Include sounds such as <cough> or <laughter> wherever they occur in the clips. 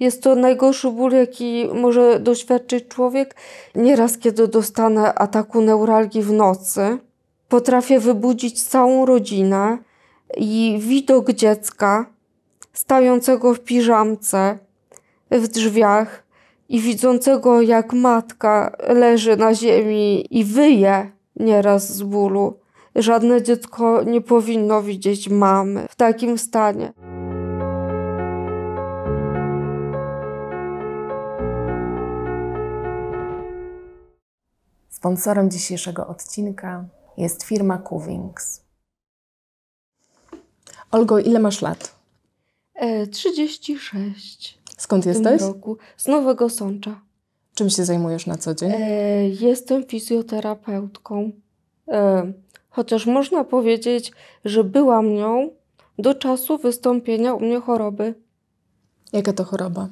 Jest to najgorszy ból, jaki może doświadczyć człowiek. Nieraz, kiedy dostanę ataku neuralgii w nocy, potrafię wybudzić całą rodzinę i widok dziecka stającego w piżamce w drzwiach i widzącego, jak matka leży na ziemi i wyje nieraz z bólu. Żadne dziecko nie powinno widzieć mamy w takim stanie. Sponsorem dzisiejszego odcinka jest firma Cummings. Olgo, ile masz lat? E, 36. Skąd w jesteś? Tym roku. Z Nowego Sącza. Czym się zajmujesz na co dzień? E, jestem fizjoterapeutką. E, chociaż można powiedzieć, że byłam nią do czasu wystąpienia u mnie choroby. Jaka to choroba?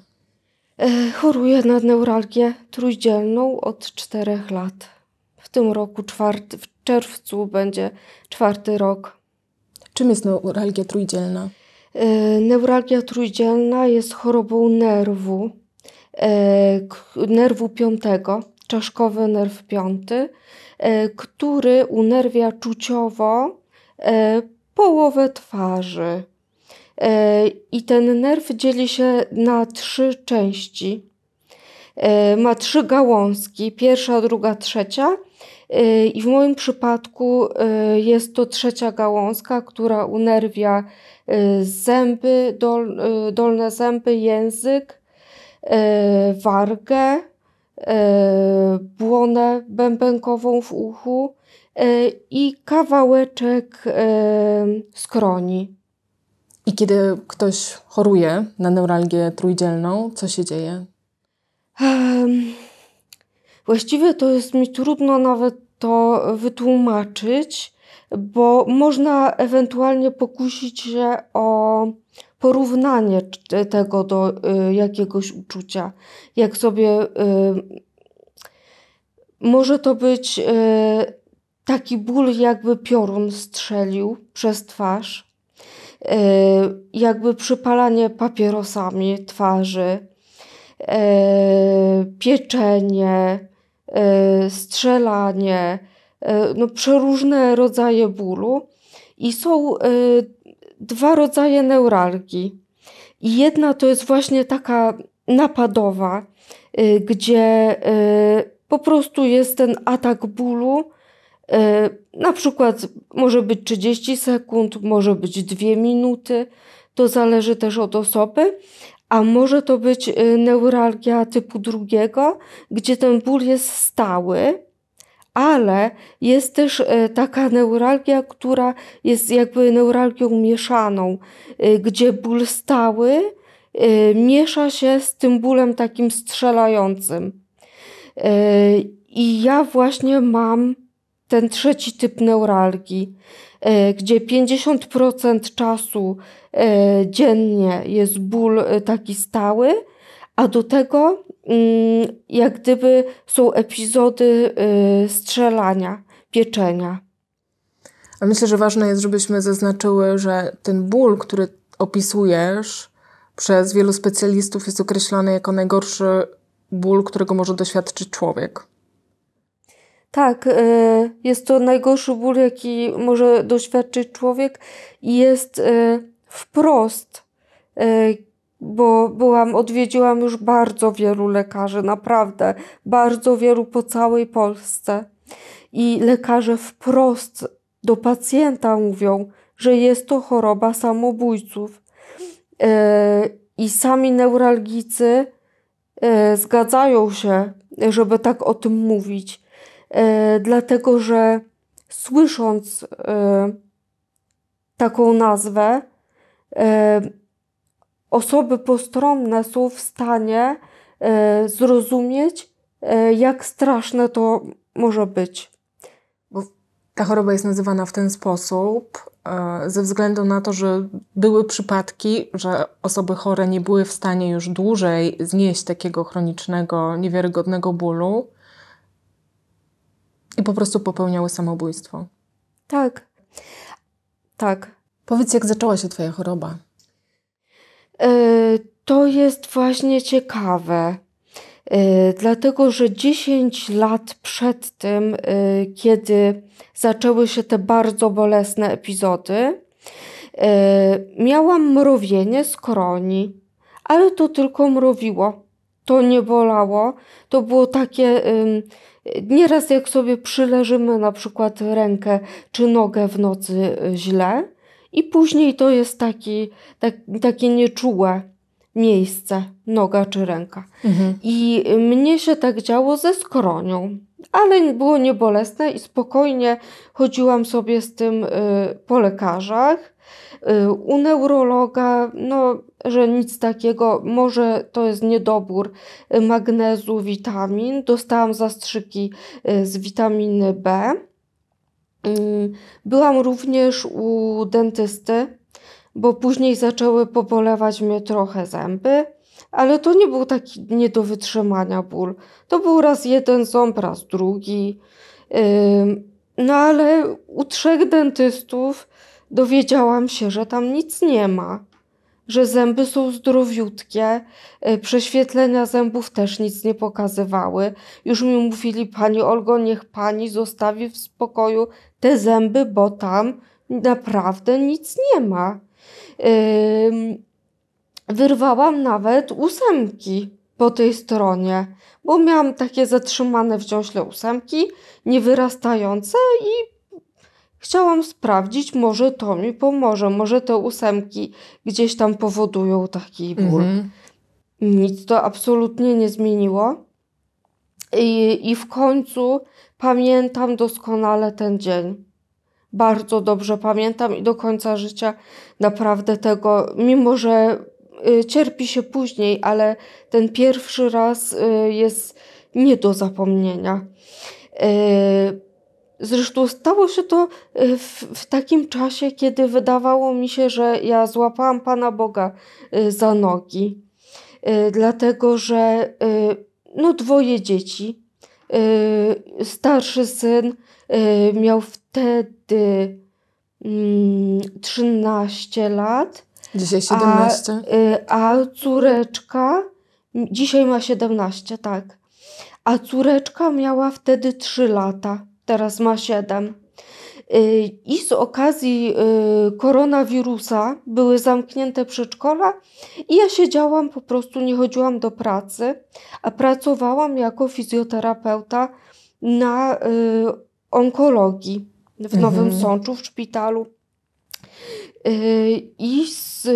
E, choruję na neuralgię trójdzielną od czterech lat w tym roku, czwarty, w czerwcu będzie czwarty rok. Czym jest neuralgia trójdzielna? E, neuralgia trójdzielna jest chorobą nerwu, e, nerwu piątego, czaszkowy nerw piąty, e, który unerwia czuciowo połowę twarzy. I ten nerw dzieli się na trzy części. Ma trzy gałązki: pierwsza, druga, trzecia, Y, I w moim przypadku y, jest to trzecia gałązka, która unerwia y, zęby, dol, dolne zęby, język, wargę, błonę bębenkową w uchu i kawałeczek skroni. I kiedy ktoś choruje na neuralgię trójdzielną, co się dzieje? Um Właściwie to jest mi trudno nawet to wytłumaczyć, bo można ewentualnie pokusić się o porównanie tego do y, jakiegoś uczucia. Jak sobie y, może to być y, taki ból, jakby piorun strzelił przez twarz, jakby przypalanie papierosami twarzy, pieczenie, E, strzelanie, e, no przeróżne rodzaje bólu. I są e, dwa rodzaje neuralgii. I jedna to jest właśnie taka napadowa, gdzie po prostu jest ten atak bólu. Na przykład może być 30 sekund, może być 2 minuty, to zależy też od osoby, a może to być y, neuralgia typu drugiego, gdzie ten ból jest stały, ale jest też y, taka neuralgia, która jest jakby neuralgią mieszaną, y, gdzie ból stały miesza się z tym bólem takim strzelającym. I ja właśnie mam ten trzeci typ neuralgii. E, gdzie 50% czasu e, dziennie jest ból e, taki stały, a do tego mm, jak gdyby są epizody strzelania, pieczenia. A myślę, że ważne jest, żebyśmy zaznaczyły, że ten ból, który opisujesz, przez wielu specjalistów jest określany jako najgorszy ból, którego może doświadczyć człowiek. Tak, e, jest to najgorszy ból, jaki może doświadczyć człowiek i jest e, wprost, e, bo byłam, odwiedziłam już bardzo wielu lekarzy, naprawdę, bardzo wielu po całej Polsce. I lekarze wprost do pacjenta mówią, że jest to choroba samobójców. I sami neuralgicy zgadzają się, żeby tak o tym mówić E, dlatego że słysząc e, taką nazwę, e, osoby postronne są w stanie zrozumieć, jak straszne to może być. Bo ta choroba jest nazywana w ten sposób ze względu na to, że były przypadki, że osoby chore nie były w stanie już dłużej znieść takiego chronicznego, niewiarygodnego bólu i po prostu popełniały samobójstwo. Tak. Tak. Powiedz, jak zaczęła się Twoja choroba? Yy, to jest właśnie ciekawe. E, dlatego, że 10 lat przed tym, e, kiedy zaczęły się te bardzo bolesne epizody, miałam mrowienie z koroni, ale to tylko mrowiło. To nie bolało. To było takie Nieraz jak sobie przyleżymy na przykład rękę czy nogę w nocy y, źle i później to jest taki, tak, takie nieczułe miejsce, noga czy ręka. Mhm. I mnie się tak działo ze skronią, ale było niebolesne i spokojnie chodziłam sobie z tym y, po lekarzach Y, u neurologa, no, że nic takiego, może to jest niedobór y, magnezu, witamin. Dostałam zastrzyki y, z witaminy B. Byłam również u dentysty, bo później zaczęły pobolewać mnie trochę zęby, ale to nie był taki nie do wytrzymania ból. To był raz jeden ząb, raz drugi. No ale u trzech dentystów dowiedziałam się, że tam nic nie ma, że zęby są zdrowiutkie, y, prześwietlenia zębów też nic nie pokazywały. Już mi mówili, pani Olgo, niech pani zostawi w spokoju te zęby, bo tam naprawdę nic nie ma. wyrwałam nawet ósemki po tej stronie, bo miałam takie zatrzymane w ciąśle ósemki, niewyrastające i Chciałam sprawdzić, może to mi pomoże, może te ósemki gdzieś tam powodują taki ból. Mhm. Nic to absolutnie nie zmieniło. I, I w końcu pamiętam doskonale ten dzień. Bardzo dobrze pamiętam i do końca życia naprawdę tego, mimo że y, cierpi się później, ale ten pierwszy raz y, jest nie do zapomnienia. Y, Zresztą stało się to e, w, w, takim czasie, kiedy wydawało mi się, że ja złapałam Pana Boga e, za nogi, e, dlatego że no, dwoje dzieci. Starszy syn miał wtedy 13 mm, lat. Dzisiaj 17. A, a córeczka dzisiaj ma 17, tak. A córeczka miała wtedy 3 lata teraz ma 7. Y, I z okazji y, koronawirusa były zamknięte przedszkola i ja siedziałam, po prostu nie chodziłam do pracy, a pracowałam jako fizjoterapeuta na y, onkologii w Nowym mhm. Sączu, w szpitalu. Y, I z,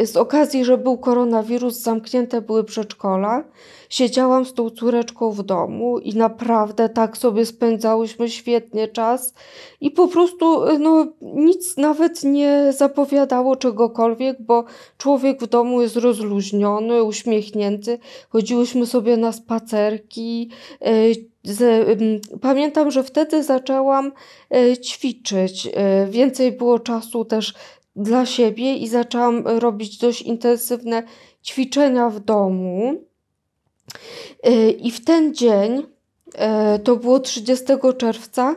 y, z okazji, że był koronawirus, zamknięte były przedszkola. Siedziałam z tą córeczką w domu i naprawdę tak sobie spędzałyśmy świetnie czas. I po prostu y, no, nic nawet nie zapowiadało czegokolwiek, bo człowiek w domu jest rozluźniony, uśmiechnięty. Chodziłyśmy sobie na spacerki. Yy, pamiętam, że wtedy zaczęłam e, ćwiczyć. E, więcej było czasu też dla siebie i zaczęłam robić dość intensywne ćwiczenia w domu. E, I w ten dzień, to było 30 czerwca,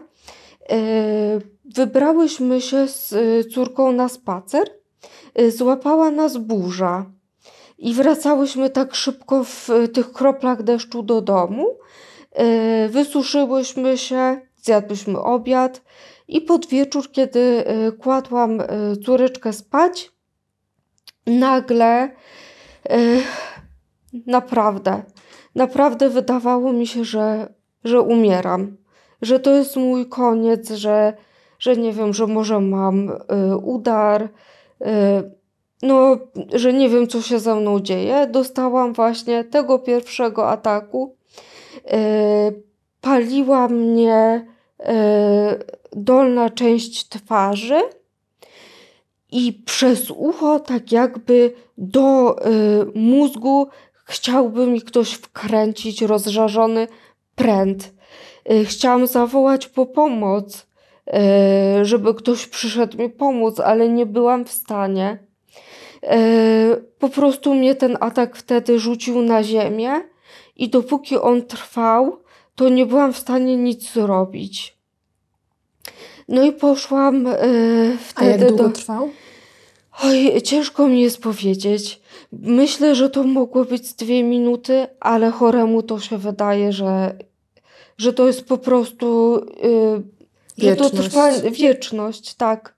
wybrałyśmy się z córką na spacer. Złapała nas burza i wracałyśmy tak szybko w tych kroplach deszczu do domu, Yy, wysuszyłyśmy się, zjadłyśmy obiad i pod wieczór, kiedy yy, kładłam yy, córeczkę spać, nagle naprawdę, naprawdę wydawało mi się, że, że umieram, że to jest mój koniec, że, że nie wiem, że może mam udar, no, że nie wiem, co się ze mną dzieje. Dostałam właśnie tego pierwszego ataku E, paliła mnie e, dolna część twarzy i przez ucho, tak jakby do e, mózgu, chciałby mi ktoś wkręcić rozżarzony pręt. Chciałam zawołać po pomoc, żeby ktoś przyszedł mi pomóc, ale nie byłam w stanie. Po prostu mnie ten atak wtedy rzucił na ziemię i dopóki on trwał, to nie byłam w stanie nic zrobić. No i poszłam wtedy wtedy. A jak długo do... trwał? Oj, ciężko mi jest powiedzieć. Myślę, że to mogło być dwie minuty, ale choremu to się wydaje, że, że to jest po prostu. Yy, wieczność. Że to trwa wieczność, tak.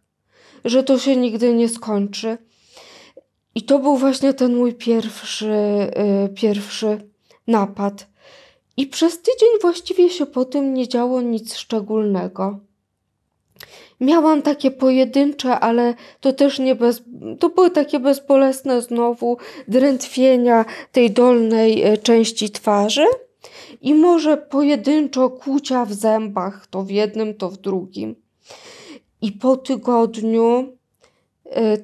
Że to się nigdy nie skończy. I to był właśnie ten mój pierwszy, yy, pierwszy napad. I przez tydzień właściwie się po tym nie działo nic szczególnego. Miałam takie pojedyncze, ale to też nie bez, to były takie bezbolesne znowu drętwienia tej dolnej e, części twarzy i może pojedynczo kłucia w zębach, to w jednym, to w drugim. I po tygodniu e,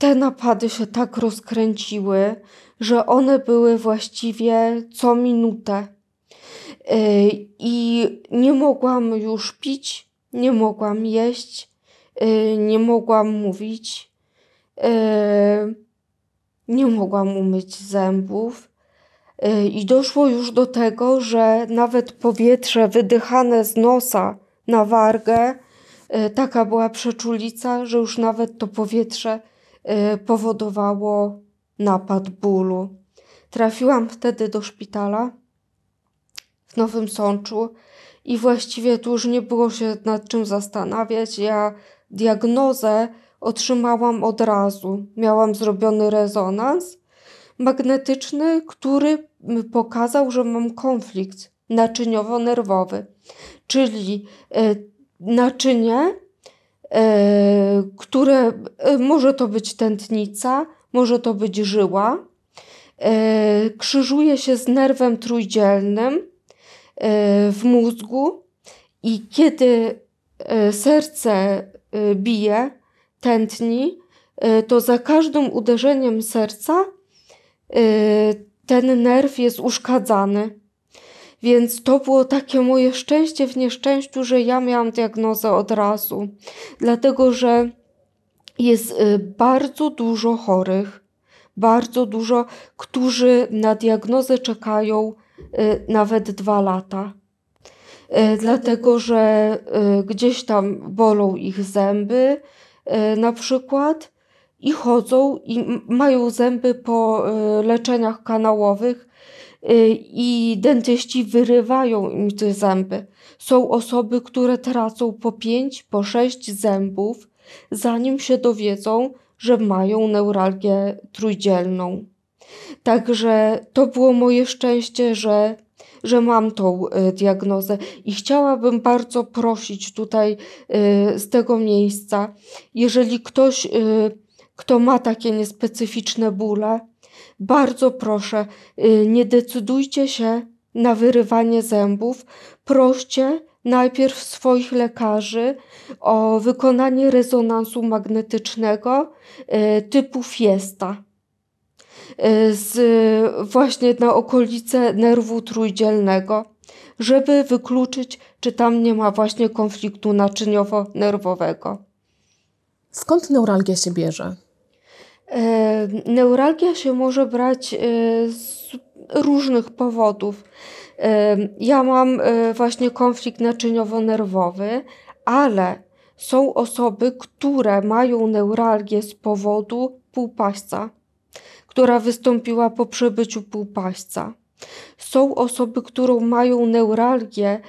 te napady się tak rozkręciły, że one były właściwie co minutę. Y, I nie mogłam już pić, nie mogłam jeść, y, nie mogłam mówić, y, nie mogłam umyć zębów. I doszło już do tego, że nawet powietrze wydychane z nosa na wargę, taka była przeczulica, że już nawet to powietrze Y, powodowało napad bólu. Trafiłam wtedy do szpitala w Nowym Sączu i właściwie tu już nie było się nad czym zastanawiać. Ja diagnozę otrzymałam od razu. Miałam zrobiony rezonans magnetyczny, który pokazał, że mam konflikt naczyniowo-nerwowy, czyli y, naczynie E, które e, może to być tętnica, może to być żyła. E, krzyżuje się z nerwem trójdzielnym w mózgu i kiedy serce bije, tętni, to za każdym uderzeniem serca ten nerw jest uszkadzany. Więc to było takie moje szczęście w nieszczęściu, że ja miałam diagnozę od razu. Dlatego, że jest y, bardzo dużo chorych, bardzo dużo, którzy na diagnozę czekają y, nawet dwa lata. Y, dlatego, że gdzieś tam bolą ich zęby na przykład i chodzą i mają zęby po leczeniach kanałowych Y, i dentyści wyrywają im te zęby. Są osoby, które tracą po pięć, po sześć zębów, zanim się dowiedzą, że mają neuralgię trójdzielną. Także to było moje szczęście, że, że mam tą y, diagnozę i chciałabym bardzo prosić tutaj y, z tego miejsca, jeżeli ktoś, kto ma takie niespecyficzne bóle, bardzo proszę, y, nie decydujcie się na wyrywanie zębów. Proście najpierw swoich lekarzy o wykonanie rezonansu magnetycznego y, typu Fiesta y, z, właśnie na okolice nerwu trójdzielnego, żeby wykluczyć, czy tam nie ma właśnie konfliktu naczyniowo-nerwowego. Skąd neuralgia się bierze? E, neuralgia się może brać e, z różnych powodów. E, ja mam właśnie konflikt naczyniowo-nerwowy, ale są osoby, które mają neuralgię z powodu półpaśca, która wystąpiła po przebyciu półpaśca. Są osoby, które mają neuralgię,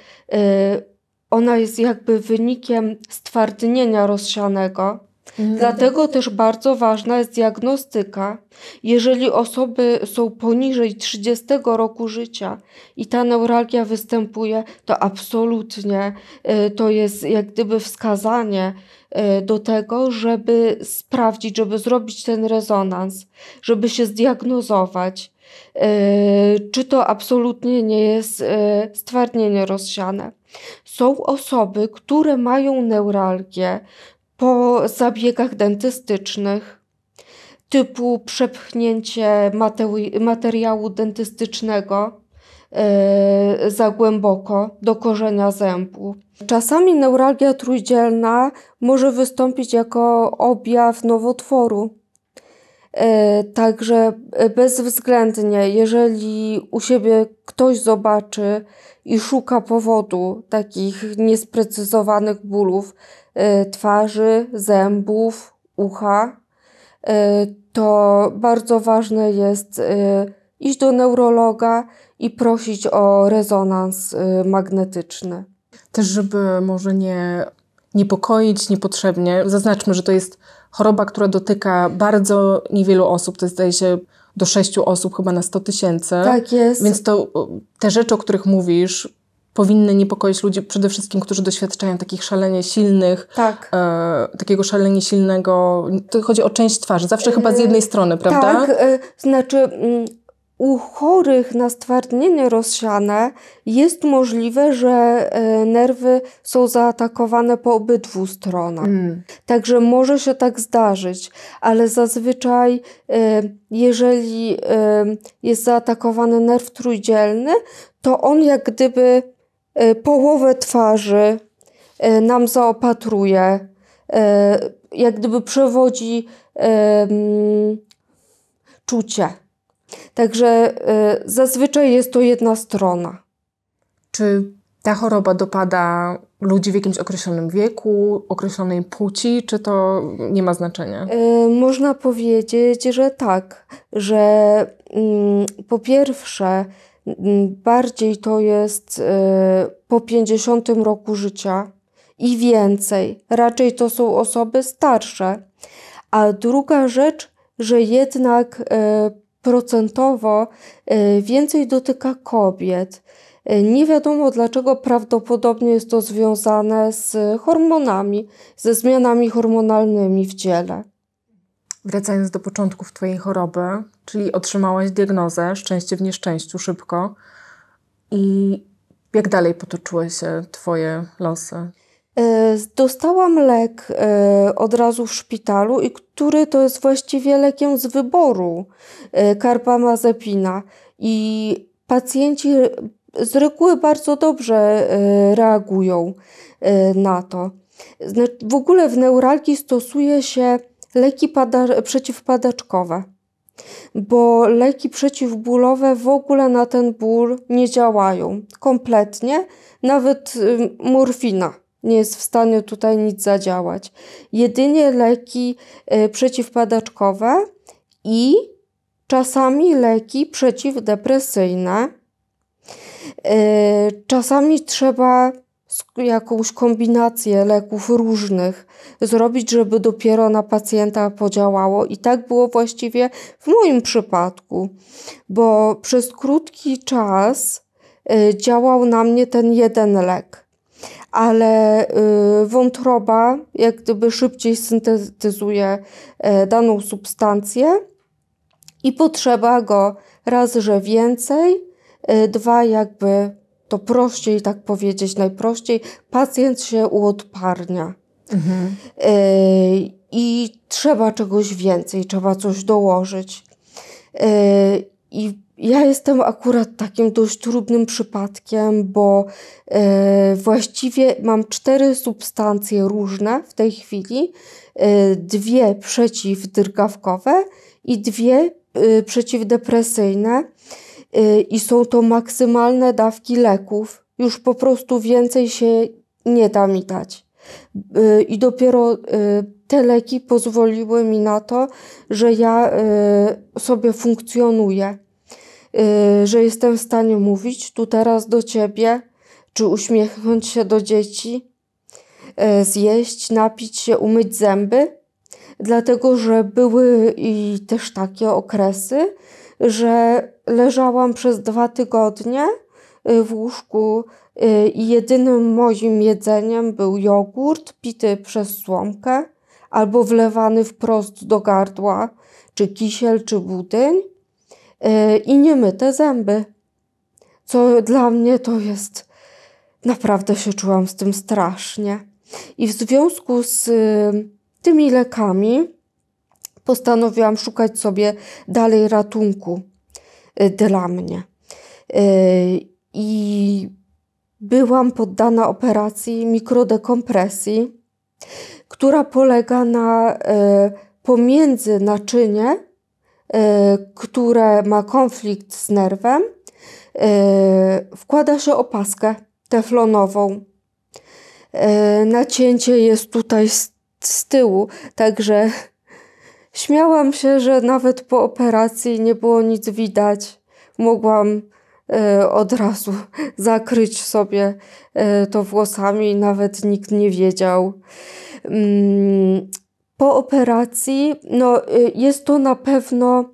ona jest jakby wynikiem stwardnienia rozsianego Dlatego też bardzo ważna jest diagnostyka. Jeżeli osoby są poniżej 30 roku życia i ta neuralgia występuje, to absolutnie y, to jest jak gdyby wskazanie y, do tego, żeby sprawdzić, żeby zrobić ten rezonans, żeby się zdiagnozować, y, czy to absolutnie nie jest stwardnienie rozsiane. Są osoby, które mają neuralgię, po zabiegach dentystycznych typu przepchnięcie materiału dentystycznego e, za głęboko do korzenia zębu. Czasami neuralgia trójdzielna może wystąpić jako objaw nowotworu. E, także bezwzględnie, jeżeli u siebie ktoś zobaczy i szuka powodu takich niesprecyzowanych bólów, Y, twarzy, zębów, ucha, y, to bardzo ważne jest y, iść do neurologa i prosić o rezonans magnetyczny. Też, żeby może nie niepokoić niepotrzebnie, zaznaczmy, że to jest choroba, która dotyka bardzo niewielu osób, to zdaje się do sześciu osób chyba na 100 tysięcy. Tak jest. Więc to te rzeczy, o których mówisz, powinny niepokoić ludzi, przede wszystkim, którzy doświadczają takich szalenie silnych, tak. e, takiego szalenie silnego, to chodzi o część twarzy, zawsze chyba z jednej y, strony, prawda? Tak, e, znaczy mm, u chorych na stwardnienie rozsiane jest możliwe, że e, nerwy są zaatakowane po obydwu stronach. Mm. Także może się tak zdarzyć, ale zazwyczaj, e, jeżeli e, jest zaatakowany nerw trójdzielny, to on jak gdyby E, połowę twarzy e, nam zaopatruje, e, jak gdyby przewodzi mm, czucie. Także zazwyczaj jest to jedna strona. Czy ta choroba dopada ludzi w jakimś określonym wieku, określonej płci, czy to nie ma znaczenia? można powiedzieć, że tak, że mm, po pierwsze, Mm, bardziej to jest e, po 50 roku życia i więcej. Raczej to są osoby starsze. A druga rzecz, że jednak e, procentowo e, więcej dotyka kobiet. Nie wiadomo dlaczego, prawdopodobnie jest to związane z hormonami, ze zmianami hormonalnymi w ciele. Wracając do początków Twojej choroby, czyli otrzymałaś diagnozę, szczęście w nieszczęściu szybko. I jak dalej potoczyły się Twoje losy? E, dostałam lek e, od razu w szpitalu, i który to jest właściwie lekiem z wyboru e, karpamazepina. I pacjenci z reguły bardzo dobrze reagują na to. W ogóle w neuralgii stosuje się leki przeciwpadeczkowe. przeciwpadaczkowe bo leki przeciwbólowe w ogóle na ten ból nie działają kompletnie, nawet morfina nie jest w stanie tutaj nic zadziałać. Jedynie leki e, przeciwpadaczkowe i czasami leki przeciwdepresyjne. E, czasami trzeba jakąś kombinację leków różnych zrobić, żeby dopiero na pacjenta podziałało. I tak było właściwie w moim przypadku, bo przez krótki czas y, działał na mnie ten jeden lek. Ale y, wątroba jak gdyby szybciej syntetyzuje y, daną substancję i potrzeba go raz, że więcej, dwa jakby to prościej tak powiedzieć, najprościej, pacjent się uodparnia. Mhm. E, I trzeba czegoś więcej, trzeba coś dołożyć. E, I ja jestem akurat takim dość trudnym przypadkiem, bo e, właściwie mam cztery substancje różne w tej chwili: dwie przeciwdrgawkowe i dwie przeciwdepresyjne. Y, i są to maksymalne dawki leków. Już po prostu więcej się nie da mi dać. Y, I dopiero y, te leki pozwoliły mi na to, że ja sobie funkcjonuję, że jestem w stanie mówić tu teraz do ciebie, czy uśmiechnąć się do dzieci, zjeść, napić się, umyć zęby. Dlatego, że były i też takie okresy, że leżałam przez dwa tygodnie y, w łóżku y, i jedynym moim jedzeniem był jogurt pity przez słomkę albo wlewany wprost do gardła, czy kisiel, czy budyń y, i niemyte zęby. Co dla mnie to jest. Naprawdę się czułam z tym strasznie. I w związku z tymi lekami postanowiłam szukać sobie dalej ratunku y, dla mnie. Y, I byłam poddana operacji mikrodekompresji, która polega na y, pomiędzy naczynie, które ma konflikt z nerwem, wkłada się opaskę teflonową. Nacięcie jest tutaj z, tyłu, także Śmiałam się, że nawet po operacji nie było nic widać. Mogłam e, od razu <laughs> zakryć sobie e, to włosami, nawet nikt nie wiedział. Mm, po operacji, no, e, jest to na pewno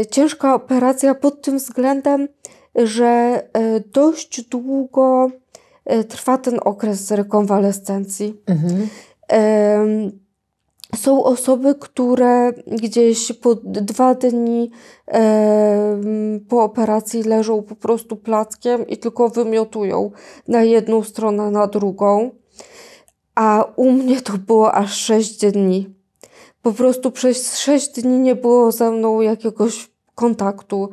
e, ciężka operacja pod tym względem, że e, dość długo trwa ten okres rekonwalescencji. Mhm są osoby, które gdzieś po dwa dni e, po operacji leżą po prostu plackiem i tylko wymiotują na jedną stronę, na drugą. A u mnie to było aż sześć dni. Po prostu przez sześć dni nie było ze mną jakiegoś kontaktu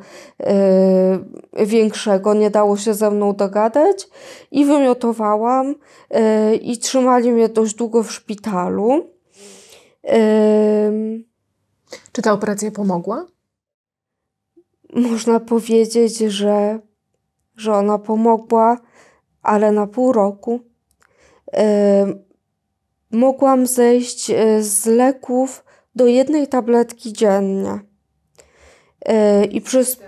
y, większego, nie dało się ze mną dogadać i wymiotowałam y, i trzymali mnie dość długo w szpitalu. Czy ta operacja pomogła? Można powiedzieć, że, że ona pomogła, ale na pół roku. Mogłam zejść y, z leków do jednej tabletki dziennie. Y, I przez.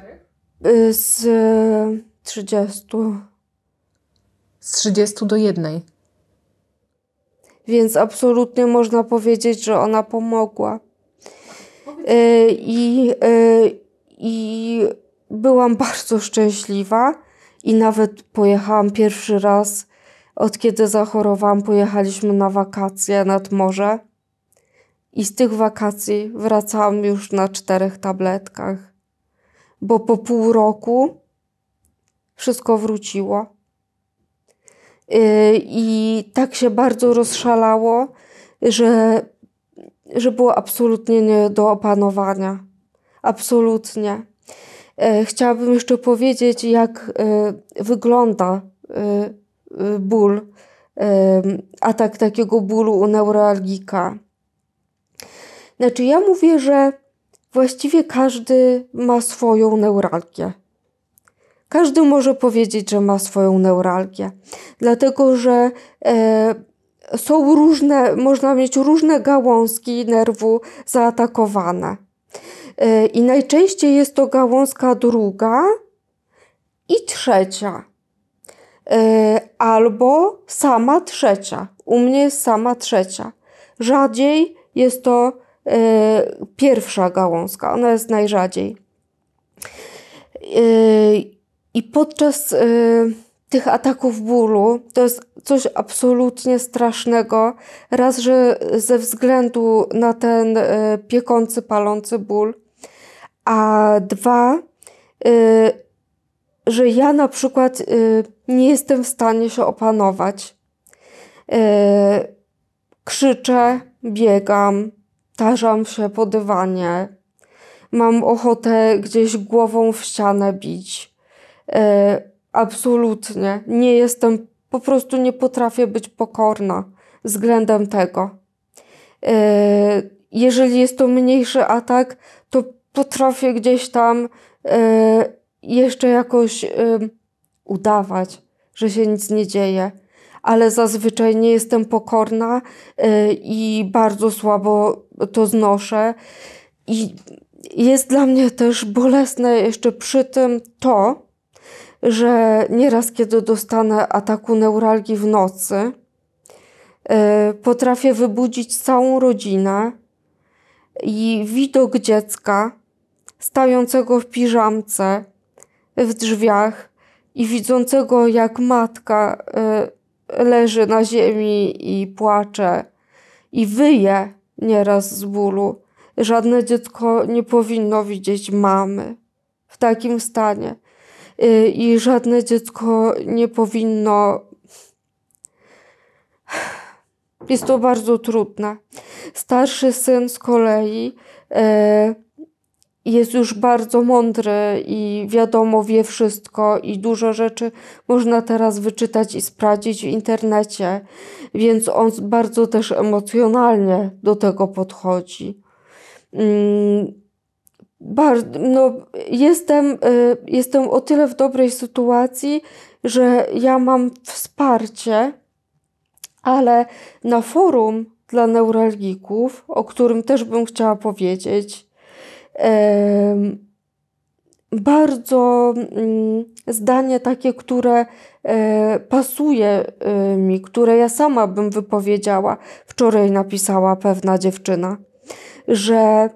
Y, z 30. Z 30 do jednej więc absolutnie można powiedzieć, że ona pomogła. E, I, e, i byłam bardzo szczęśliwa i nawet pojechałam pierwszy raz od kiedy zachorowałam, pojechaliśmy na wakacje nad morze. I z tych wakacji wracałam już na czterech tabletkach, bo po pół roku wszystko wróciło. Y, I tak się bardzo rozszalało, że, że było absolutnie nie do opanowania. Absolutnie. Y, chciałabym jeszcze powiedzieć, jak y, wygląda ból, atak takiego bólu u neuralgika. Znaczy, ja mówię, że właściwie każdy ma swoją neuralgię. Każdy może powiedzieć, że ma swoją neuralgię, dlatego że e, są różne, można mieć różne gałązki nerwu zaatakowane. E, I najczęściej jest to gałązka druga i trzecia, e, albo sama trzecia. U mnie jest sama trzecia. Rzadziej jest to e, pierwsza gałązka, ona jest najrzadziej. E, i podczas y, tych ataków bólu to jest coś absolutnie strasznego. Raz, że ze względu na ten y, piekący, palący ból, a dwa, y, że ja na przykład nie jestem w stanie się opanować. Krzyczę, biegam, tarzam się po dywanie, mam ochotę gdzieś głową w ścianę bić. E, absolutnie. Nie jestem, po prostu nie potrafię być pokorna względem tego. E, jeżeli jest to mniejszy atak, to potrafię gdzieś tam e, jeszcze jakoś udawać, że się nic nie dzieje. Ale zazwyczaj nie jestem pokorna i bardzo słabo to znoszę. I jest dla mnie też bolesne jeszcze przy tym to, że nieraz kiedy dostanę ataku neuralgii w nocy, e, potrafię wybudzić całą rodzinę i widok dziecka stającego w piżamce w drzwiach i widzącego jak matka e, leży na ziemi i płacze i wyje nieraz z bólu. Żadne dziecko nie powinno widzieć mamy w takim stanie i żadne dziecko nie powinno. Jest to bardzo trudne. Starszy syn z kolei e, jest już bardzo mądry i wiadomo, wie wszystko, i dużo rzeczy można teraz wyczytać i sprawdzić w internecie, więc on bardzo też emocjonalnie do tego podchodzi. Mm, bardzo, no, jestem, y, jestem o tyle w dobrej sytuacji, że ja mam wsparcie, ale na forum dla neuralgików, o którym też bym chciała powiedzieć, bardzo mm, zdanie takie, które e, pasuje y, mi, które ja sama bym wypowiedziała, wczoraj napisała pewna dziewczyna, że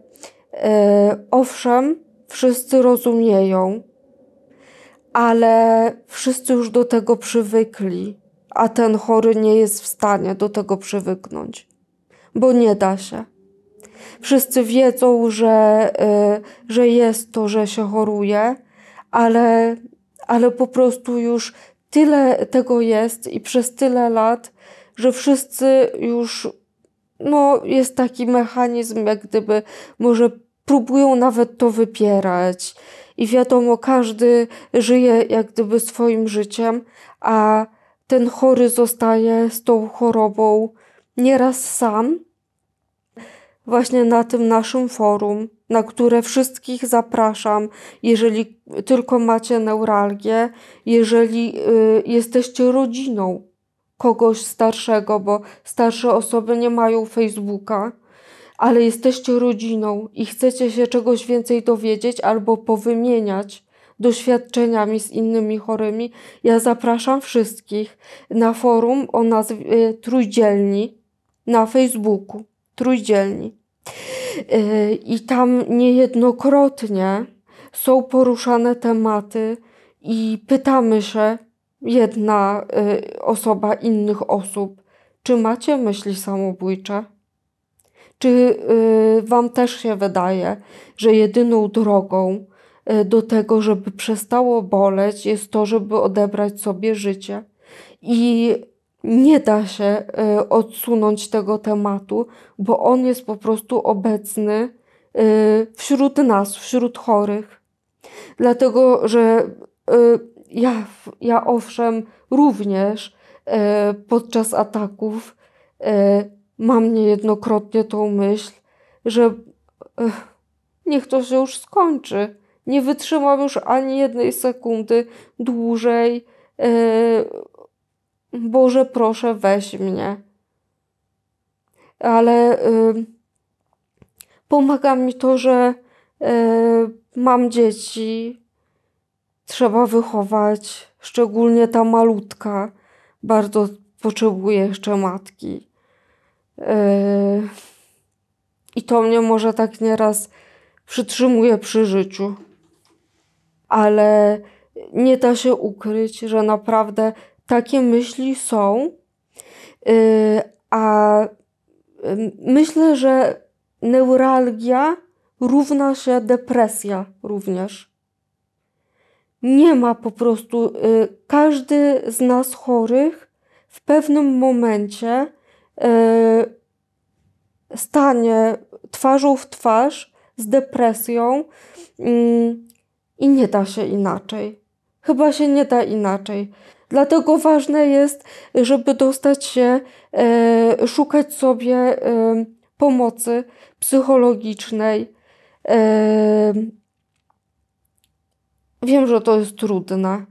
E, owszem, wszyscy rozumieją, ale wszyscy już do tego przywykli, a ten chory nie jest w stanie do tego przywyknąć, bo nie da się. Wszyscy wiedzą, że, e, że jest to, że się choruje, ale, ale po prostu już tyle tego jest i przez tyle lat, że wszyscy już no, jest taki mechanizm, jak gdyby może próbują nawet to wypierać. I wiadomo, każdy żyje jak gdyby swoim życiem, a ten chory zostaje z tą chorobą nieraz sam. Właśnie na tym naszym forum, na które wszystkich zapraszam, jeżeli tylko macie neuralgię, jeżeli y, jesteście rodziną, kogoś starszego, bo starsze osoby nie mają Facebooka, ale jesteście rodziną i chcecie się czegoś więcej dowiedzieć albo powymieniać doświadczeniami z innymi chorymi, ja zapraszam wszystkich na forum o nazwie e, Trójdzielni na Facebooku. Trójdzielni. E, I tam niejednokrotnie są poruszane tematy i pytamy się, jedna y, osoba innych osób. Czy macie myśli samobójcze? Czy y, Wam też się wydaje, że jedyną drogą y, do tego, żeby przestało boleć, jest to, żeby odebrać sobie życie? I nie da się y, odsunąć tego tematu, bo on jest po prostu obecny y, wśród nas, wśród chorych. Dlatego, że y, ja, ja owszem, również e, podczas ataków e, mam niejednokrotnie tą myśl, że e, niech to się już skończy. Nie wytrzymam już ani jednej sekundy dłużej. E, Boże, proszę, weź mnie. Ale pomaga mi to, że e, mam dzieci, trzeba wychować, szczególnie ta malutka, bardzo potrzebuje jeszcze matki. Yy, I to mnie może tak nieraz przytrzymuje przy życiu. Ale nie da się ukryć, że naprawdę takie myśli są. Yy, a yy, myślę, że neuralgia równa się depresja również nie ma po prostu. Y, każdy z nas chorych w pewnym momencie y, stanie twarzą w twarz z depresją mm, i nie da się inaczej. Chyba się nie da inaczej. Dlatego ważne jest, żeby dostać się, y, szukać sobie pomocy psychologicznej Wiem, że to jest trudne.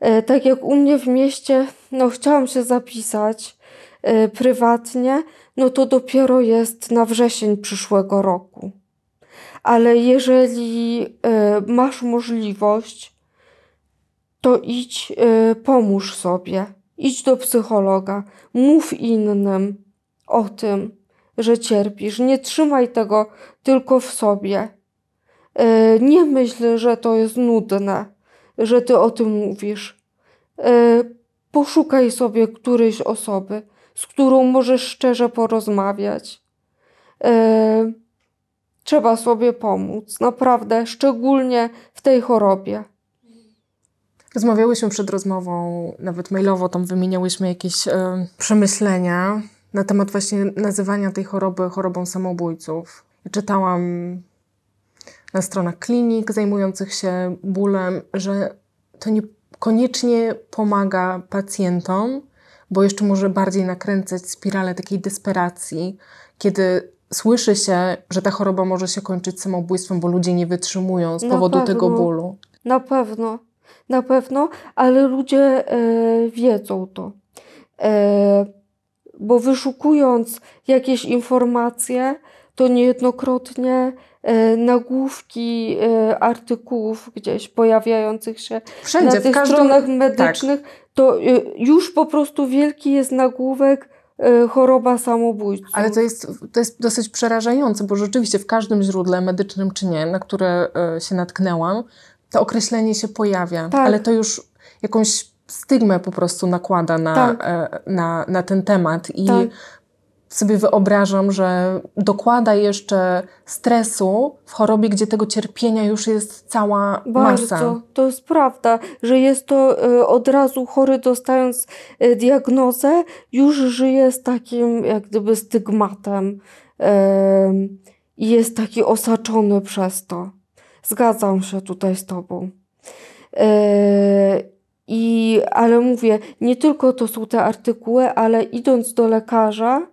E, tak jak u mnie w mieście, no chciałam się zapisać e, prywatnie, no to dopiero jest na wrzesień przyszłego roku. Ale jeżeli e, masz możliwość, to idź, pomóż sobie, idź do psychologa, mów innym o tym, że cierpisz. Nie trzymaj tego tylko w sobie. E, nie myśl, że to jest nudne, że ty o tym mówisz. E, poszukaj sobie którejś osoby, z którą możesz szczerze porozmawiać. E, trzeba sobie pomóc, naprawdę, szczególnie w tej chorobie. Rozmawiałyśmy przed rozmową, nawet mailowo tam wymieniałyśmy jakieś y, przemyślenia na temat właśnie nazywania tej choroby chorobą samobójców. Czytałam na stronach klinik zajmujących się bólem, że to niekoniecznie pomaga pacjentom, bo jeszcze może bardziej nakręcać spiralę takiej desperacji, kiedy słyszy się, że ta choroba może się kończyć samobójstwem, bo ludzie nie wytrzymują z powodu tego bólu. Na pewno, na pewno, ale ludzie e, wiedzą to. E, bo wyszukując jakieś informacje, to niejednokrotnie E, nagłówki e, artykułów gdzieś pojawiających się Wszędzie, na tych każdym... stronach tak. medycznych, tak. to e, już po prostu wielki jest nagłówek choroba samobójcza. Ale to jest, to jest dosyć przerażające, bo rzeczywiście w każdym źródle medycznym czy nie, na które się natknęłam, to określenie się pojawia, tak. ale to już jakąś stygmę po prostu nakłada na, tak. na, na ten temat i tak sobie wyobrażam, że dokłada jeszcze stresu w chorobie, gdzie tego cierpienia już jest cała Bardzo, masa. To jest prawda, że jest to e, od razu chory dostając e, diagnozę, już żyje z takim jak gdyby stygmatem i jest taki osaczony przez to. Zgadzam się tutaj z Tobą. E, I, ale mówię, nie tylko to są te artykuły, ale idąc do lekarza,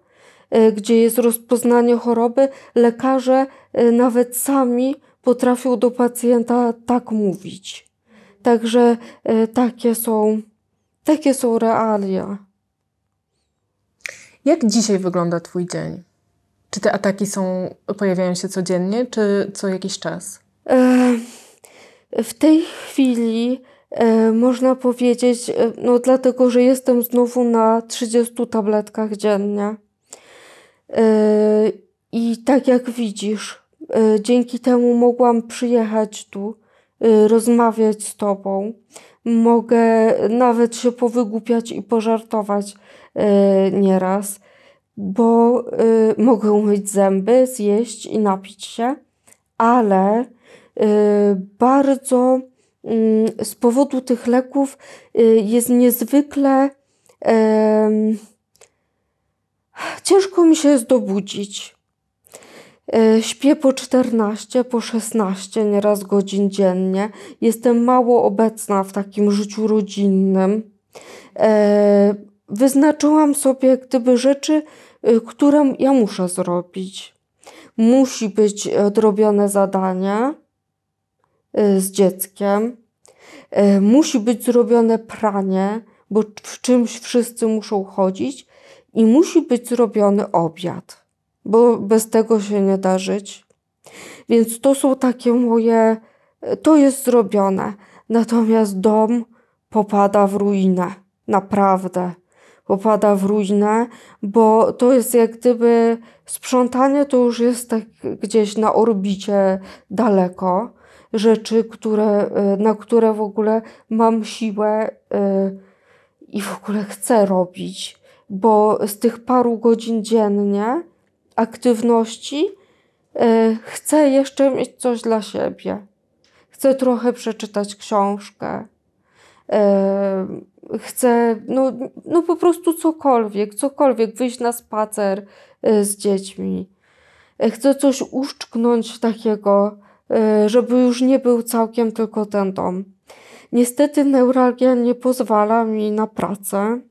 Y, gdzie jest rozpoznanie choroby, lekarze y, nawet sami potrafią do pacjenta tak mówić. Także y, takie są, takie są realia. Jak dzisiaj wygląda Twój dzień? Czy te ataki są, pojawiają się codziennie, czy co jakiś czas? E, w tej chwili e, można powiedzieć, e, no dlatego, że jestem znowu na 30 tabletkach dziennie. Yy, I tak jak widzisz, yy, dzięki temu mogłam przyjechać tu, yy, rozmawiać z tobą. Mogę nawet się powygłupiać i pożartować nieraz, bo mogę umyć zęby, zjeść i napić się, ale bardzo mm, z powodu tych leków jest niezwykle Ciężko mi się jest dobudzić. E, śpię po 14, po 16 nieraz godzin dziennie. Jestem mało obecna w takim życiu rodzinnym. E, wyznaczyłam sobie gdyby rzeczy, e, które ja muszę zrobić. Musi być odrobione zadanie z dzieckiem. Musi być zrobione pranie, bo w czymś wszyscy muszą chodzić i musi być zrobiony obiad, bo bez tego się nie da żyć. Więc to są takie moje, to jest zrobione. Natomiast dom popada w ruinę, naprawdę popada w ruinę, bo to jest jak gdyby sprzątanie to już jest tak gdzieś na orbicie daleko. Rzeczy, które, na które w ogóle mam siłę y, i w ogóle chcę robić bo z tych paru godzin dziennie aktywności e, chcę jeszcze mieć coś dla siebie. Chcę trochę przeczytać książkę. E, chcę, no, no po prostu cokolwiek, cokolwiek, wyjść na spacer e, z dziećmi. Chcę coś uszczknąć takiego, żeby już nie był całkiem tylko ten dom. Niestety neuralgia nie pozwala mi na pracę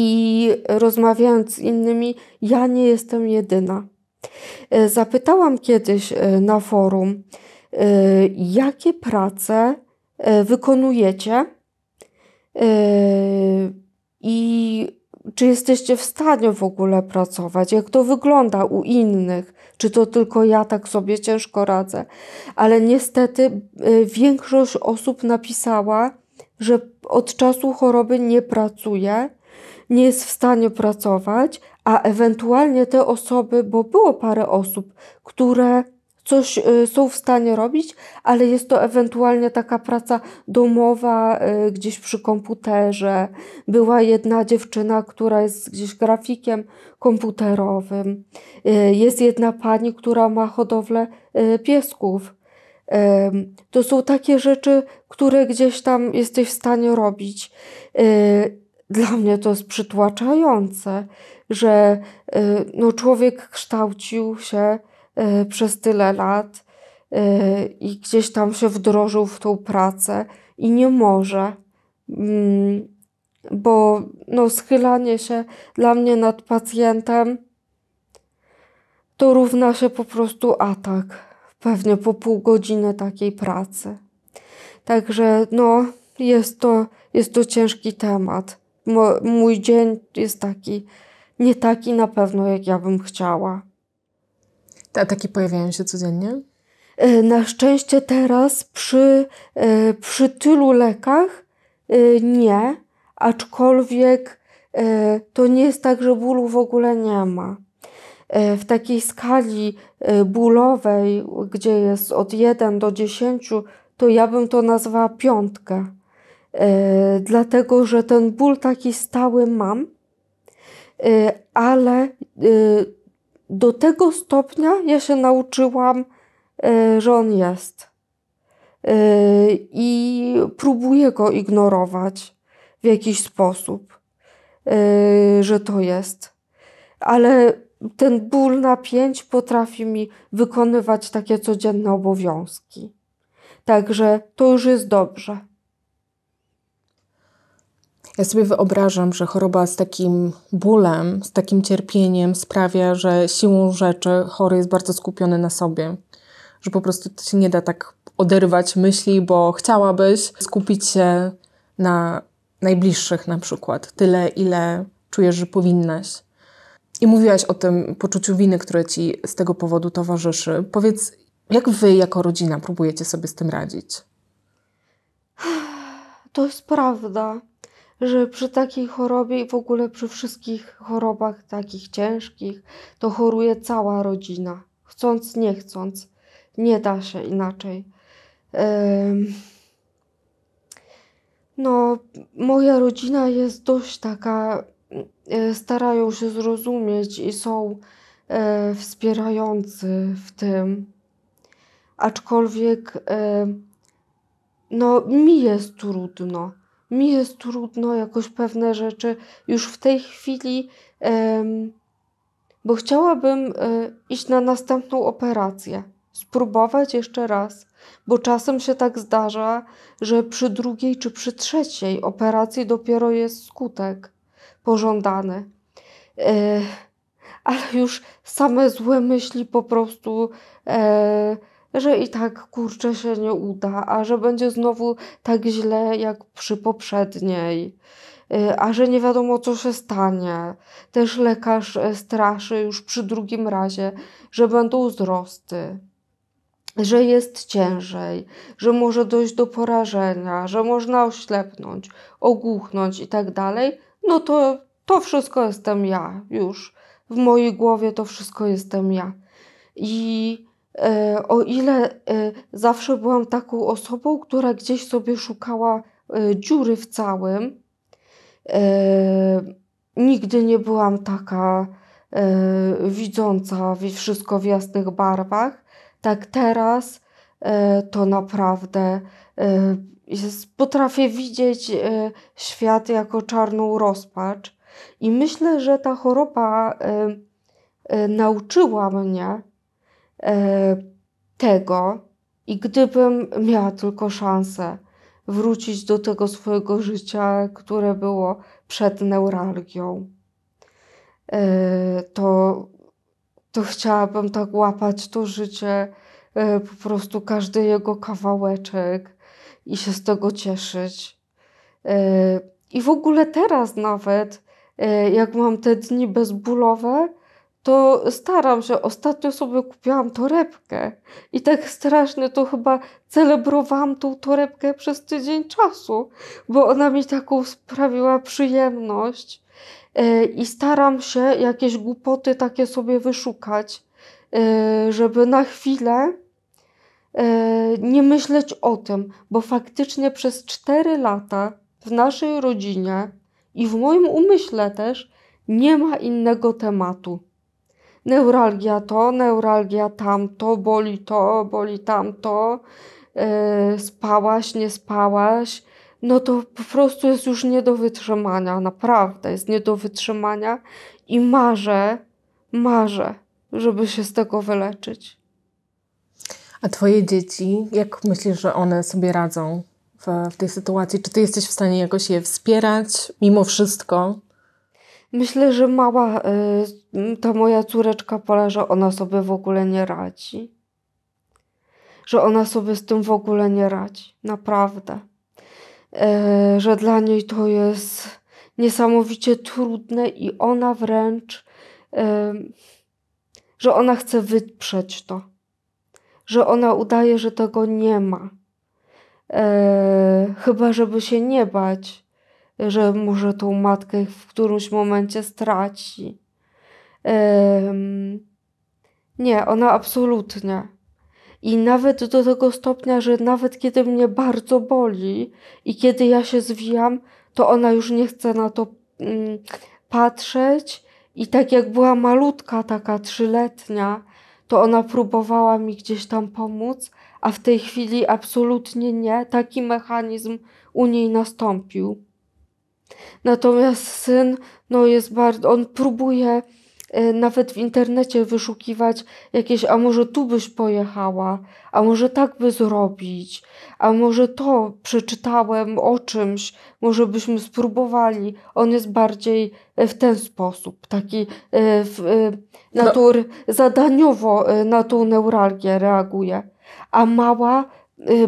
i rozmawiając z innymi, ja nie jestem jedyna. E, zapytałam kiedyś e, na forum, e, jakie prace wykonujecie i czy jesteście w stanie w ogóle pracować, jak to wygląda u innych, czy to tylko ja tak sobie ciężko radzę. Ale niestety większość osób napisała, że od czasu choroby nie pracuje nie jest w stanie pracować, a ewentualnie te osoby, bo było parę osób, które coś y, są w stanie robić, ale jest to ewentualnie taka praca domowa y, gdzieś przy komputerze. Była jedna dziewczyna, która jest gdzieś grafikiem komputerowym. Y, jest jedna pani, która ma hodowlę piesków. To są takie rzeczy, które gdzieś tam jesteś w stanie robić dla mnie to jest przytłaczające, że y, no, człowiek kształcił się y, przez tyle lat y, i gdzieś tam się wdrożył w tą pracę i nie może. Mm, bo no, schylanie się dla mnie nad pacjentem to równa się po prostu atak. Pewnie po pół godziny takiej pracy. Także no, jest to, jest to ciężki temat mój dzień jest taki, nie taki na pewno, jak ja bym chciała. A takie pojawiają się codziennie? E, na szczęście teraz przy, e, przy tylu lekach e, nie, aczkolwiek to nie jest tak, że bólu w ogóle nie ma. W takiej skali bólowej, gdzie jest od 1 do 10, to ja bym to nazwała piątkę. E, dlatego że ten ból taki stały mam, e, ale e, do tego stopnia ja się nauczyłam, że on jest. I próbuję go ignorować w jakiś sposób, że to jest. Ale ten ból napięć potrafi mi wykonywać takie codzienne obowiązki. Także to już jest dobrze. Ja sobie wyobrażam, że choroba z takim bólem, z takim cierpieniem sprawia, że siłą rzeczy chory jest bardzo skupiony na sobie, że po prostu to się nie da tak oderwać myśli, bo chciałabyś skupić się na najbliższych na przykład, tyle ile czujesz, że powinnaś. I mówiłaś o tym poczuciu winy, które ci z tego powodu towarzyszy. Powiedz, jak wy jako rodzina próbujecie sobie z tym radzić? To jest prawda że przy takiej chorobie i w ogóle przy wszystkich chorobach takich ciężkich, to choruje cała rodzina. Chcąc, nie chcąc. Nie da się inaczej. No, moja rodzina jest dość taka, e, starają się zrozumieć i są e, wspierający w tym. Aczkolwiek, e, no, mi jest trudno mi jest trudno jakoś pewne rzeczy już w tej chwili, bo chciałabym e, iść na następną operację, spróbować jeszcze raz, bo czasem się tak zdarza, że przy drugiej czy przy trzeciej operacji dopiero jest skutek pożądany. E, ale już same złe myśli po prostu. E, że i tak kurczę się nie uda, a że będzie znowu tak źle jak przy poprzedniej, y, a że nie wiadomo co się stanie. Też lekarz y, straszy już przy drugim razie, że będą wzrosty że jest ciężej, że może dojść do porażenia, że można oślepnąć, ogłuchnąć i tak dalej, no to to wszystko jestem ja już. W mojej głowie to wszystko jestem ja. I E, o ile e, zawsze byłam taką osobą, która gdzieś sobie szukała e, dziury w całym, nigdy nie byłam taka widząca wszystko w jasnych barwach. Tak teraz to naprawdę jest, potrafię widzieć świat jako czarną rozpacz. I myślę, że ta choroba nauczyła mnie, E, tego i gdybym miała tylko szansę wrócić do tego swojego życia, które było przed neuralgią, e, to, to chciałabym tak łapać to życie, e, po prostu każdy jego kawałeczek i się z tego cieszyć. I w ogóle teraz nawet, jak mam te dni bezbólowe, to staram się. Ostatnio sobie kupiłam torebkę i tak strasznie to chyba celebrowałam tą torebkę przez tydzień czasu, bo ona mi taką sprawiła przyjemność. E, I staram się jakieś głupoty takie sobie wyszukać, e, żeby na chwilę e, nie myśleć o tym, bo faktycznie przez 4 lata w naszej rodzinie i w moim umyśle też nie ma innego tematu neuralgia to, neuralgia tamto, boli to, boli tamto, yy, spałaś, nie spałaś, no to po prostu jest już nie do wytrzymania, naprawdę jest nie do wytrzymania i marzę, marzę, żeby się z tego wyleczyć. A twoje dzieci, jak myślisz, że one sobie radzą w, w tej sytuacji? Czy ty jesteś w stanie jakoś je wspierać mimo wszystko? Myślę, że mała y, ta moja córeczka Pola, że ona sobie w ogóle nie radzi. Że ona sobie z tym w ogóle nie radzi. Naprawdę. Y, że dla niej to jest niesamowicie trudne i ona wręcz, y, że ona chce wyprzeć to. Że ona udaje, że tego nie ma. E, chyba, żeby się nie bać że może tą matkę w którymś momencie straci. Um, nie, ona absolutnie. I nawet do tego stopnia, że nawet kiedy mnie bardzo boli i kiedy ja się zwijam, to ona już nie chce na to um, patrzeć. I tak jak była malutka, taka trzyletnia, to ona próbowała mi gdzieś tam pomóc, a w tej chwili absolutnie nie. Taki mechanizm u niej nastąpił. Natomiast syn, no jest bardzo, on próbuje e, nawet w internecie wyszukiwać jakieś, a może tu byś pojechała, a może tak by zrobić, a może to przeczytałem o czymś, może byśmy spróbowali. On jest bardziej e, w ten sposób, taki e, w, no. natur, no. zadaniowo na tą neuralgię reaguje, a mała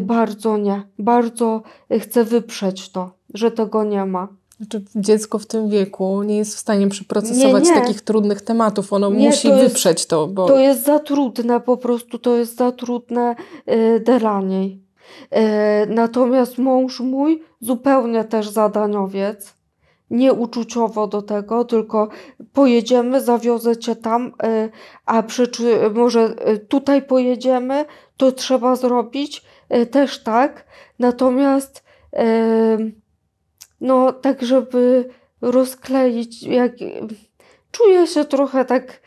bardzo nie, bardzo chce wyprzeć to, że tego nie ma. Znaczy, dziecko w tym wieku nie jest w stanie przeprocesować nie, nie. takich trudnych tematów. Ono nie, musi to jest, wyprzeć to. Bo... To jest za trudne, po prostu to jest za trudne yy, e, dla niej. natomiast mąż mój zupełnie też zadaniowiec. Nie uczuciowo do tego, tylko pojedziemy, zawiozę cię tam, e, a przy, może e, tutaj pojedziemy, to trzeba zrobić, też tak. Natomiast no tak, żeby rozkleić, jak czuję się trochę tak,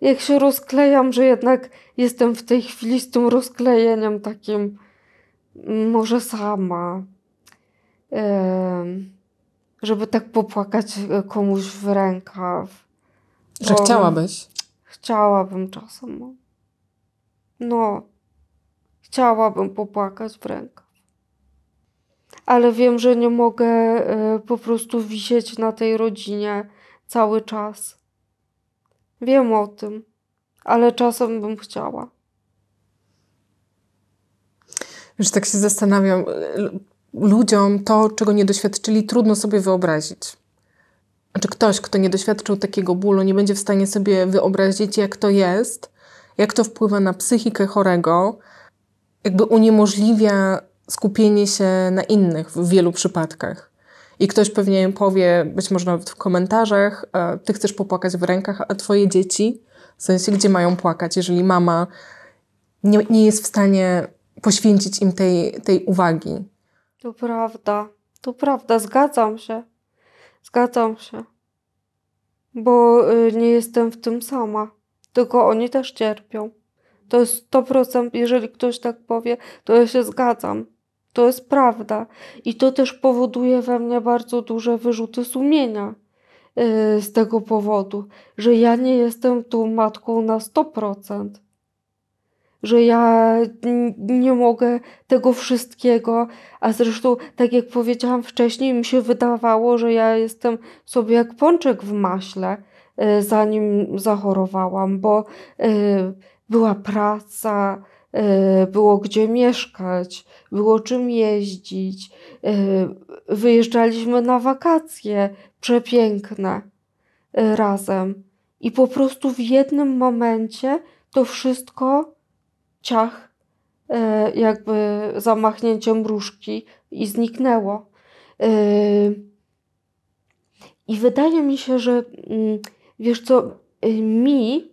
jak się rozklejam, że jednak jestem w tej chwili z tym rozklejeniem takim może sama. Żeby tak popłakać e, komuś w rękaw. Że chciałabyś? Chciałabym czasem. No. no, chciałabym popłakać w rękaw ale wiem, że nie mogę e, po prostu wisieć na tej rodzinie cały czas. Wiem o tym, ale czasem bym chciała. Już tak się zastanawiam. Ludziom to, czego nie doświadczyli, trudno sobie wyobrazić. Znaczy, ktoś, kto nie doświadczył takiego bólu, nie będzie w stanie sobie wyobrazić, jak to jest, jak to wpływa na psychikę chorego, jakby uniemożliwia skupienie się na innych w wielu przypadkach. I ktoś pewnie powie, być może nawet w komentarzach, e, ty chcesz popłakać w rękach, a twoje dzieci, w sensie gdzie mają płakać, jeżeli mama nie, nie jest w stanie poświęcić im tej, tej uwagi. To prawda, to prawda, zgadzam się. Zgadzam się. Bo y, nie jestem w tym sama. Tylko oni też cierpią. To jest 100%, jeżeli ktoś tak powie, to ja się zgadzam. To jest prawda i to też powoduje we mnie bardzo duże wyrzuty sumienia y, z tego powodu, że ja nie jestem tą matką na 100%, że ja nie mogę tego wszystkiego, a zresztą, tak jak powiedziałam wcześniej, mi się wydawało, że ja jestem sobie jak pączek w maśle, y, zanim zachorowałam, bo y, była praca, E, było gdzie mieszkać, było czym jeździć. E, wyjeżdżaliśmy na wakacje przepiękne e, razem. I po prostu w jednym momencie to wszystko ciach, jakby zamachnięciem różki i zniknęło. I wydaje mi się, że mm, wiesz co, mi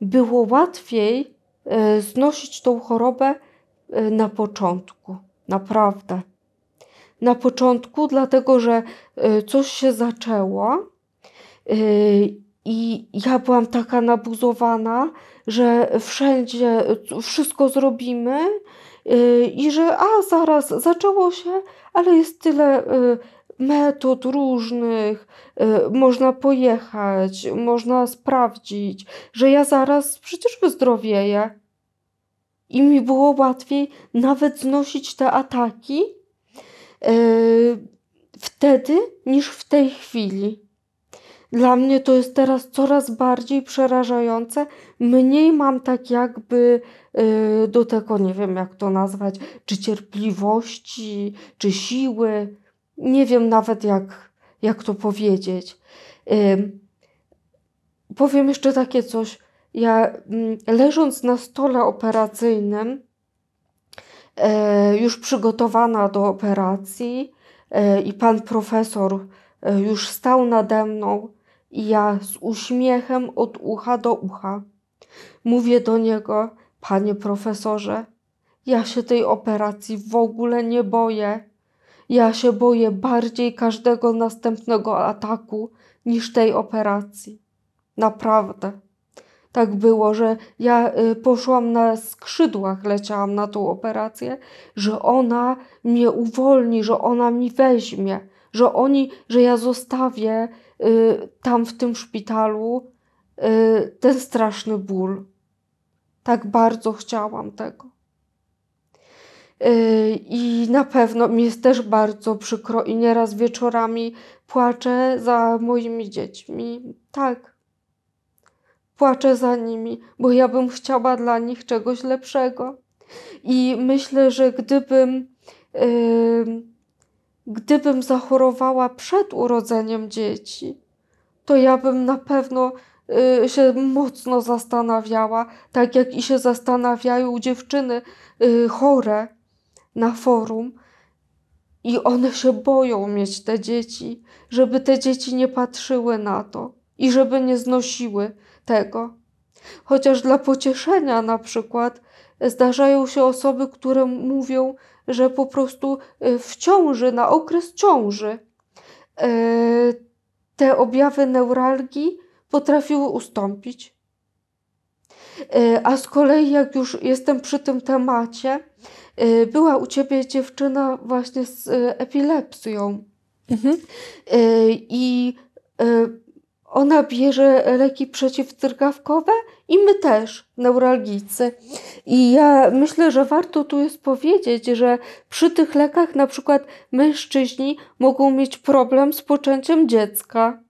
było łatwiej E, znosić tą chorobę e, na początku, naprawdę. Na początku, dlatego że e, coś się zaczęło i ja byłam taka nabuzowana, że wszędzie wszystko zrobimy i że a zaraz zaczęło się, ale jest tyle metod różnych, e, można pojechać, można sprawdzić, że ja zaraz przecież wyzdrowieję. I mi było łatwiej nawet znosić te ataki e, wtedy niż w tej chwili. Dla mnie to jest teraz coraz bardziej przerażające. Mniej mam tak jakby e, do tego, nie wiem jak to nazwać, czy cierpliwości, czy siły nie wiem nawet jak, jak to powiedzieć. Powiem jeszcze takie coś. Ja mm, leżąc na stole operacyjnym, e, już przygotowana do operacji, e, i pan profesor e, już stał nade mną, i ja z uśmiechem od ucha do ucha mówię do niego: Panie profesorze, ja się tej operacji w ogóle nie boję. Ja się boję bardziej każdego następnego ataku niż tej operacji. Naprawdę. Tak było, że ja y, poszłam na skrzydłach, leciałam na tą operację, że ona mnie uwolni, że ona mi weźmie, że oni, że ja zostawię y, tam w tym szpitalu y, ten straszny ból. Tak bardzo chciałam tego. Y, I na pewno mi jest też bardzo przykro i nieraz wieczorami płaczę za moimi dziećmi. Tak. Płaczę za nimi, bo ja bym chciała dla nich czegoś lepszego. I myślę, że gdybym, yy, gdybym zachorowała przed urodzeniem dzieci, to ja bym na pewno yy, się mocno zastanawiała, tak jak i się zastanawiają dziewczyny yy, chore na forum i one się boją mieć te dzieci, żeby te dzieci nie patrzyły na to i żeby nie znosiły tego. Chociaż dla pocieszenia na przykład zdarzają się osoby, które mówią, że po prostu e, w ciąży, na okres ciąży, e, te objawy neuralgii potrafiły ustąpić. E, a z kolei, jak już jestem przy tym temacie, E, była u ciebie dziewczyna właśnie z e, epilepsją. Mhm. E, I ona bierze leki przeciwdrgawkowe i my też, neuralgicy. I ja myślę, że warto tu jest powiedzieć, że przy tych lekach na przykład mężczyźni mogą mieć problem z poczęciem dziecka.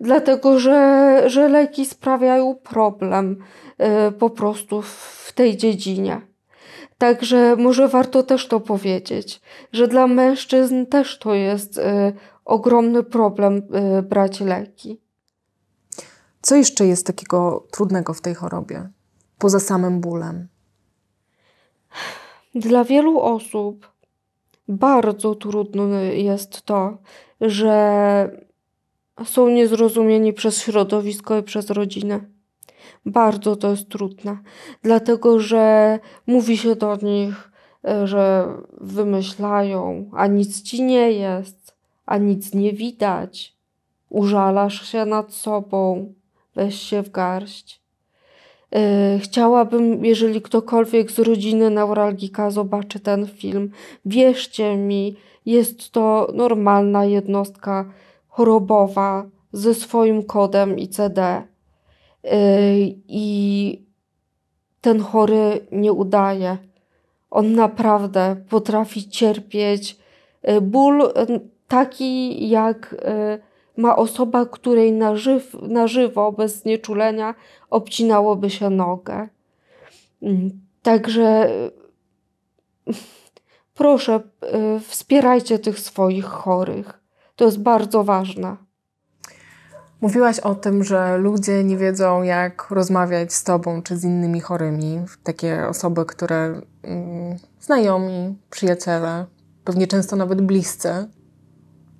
Dlatego, że, że leki sprawiają problem po prostu w tej dziedzinie. Także może warto też to powiedzieć, że dla mężczyzn też to jest y, ogromny problem y, brać leki. Co jeszcze jest takiego trudnego w tej chorobie, poza samym bólem? Dla wielu osób bardzo trudne jest to, że są niezrozumieni przez środowisko i przez rodzinę bardzo to jest trudne, dlatego że mówi się do nich, e, że wymyślają, a nic ci nie jest, a nic nie widać. Użalasz się nad sobą, weź się w garść. E, chciałabym, jeżeli ktokolwiek z rodziny neuralgika zobaczy ten film, wierzcie mi, jest to normalna jednostka chorobowa ze swoim kodem ICD i ten chory nie udaje. On naprawdę potrafi cierpieć e, ból e, taki, jak e, ma osoba, której na, żyw, na żywo, bez znieczulenia, obcinałoby się nogę. Mm, także proszę, wspierajcie tych swoich chorych. To jest bardzo ważne. Mówiłaś o tym, że ludzie nie wiedzą, jak rozmawiać z tobą czy z innymi chorymi. Takie osoby, które mm, znajomi, przyjaciele, pewnie często nawet bliscy.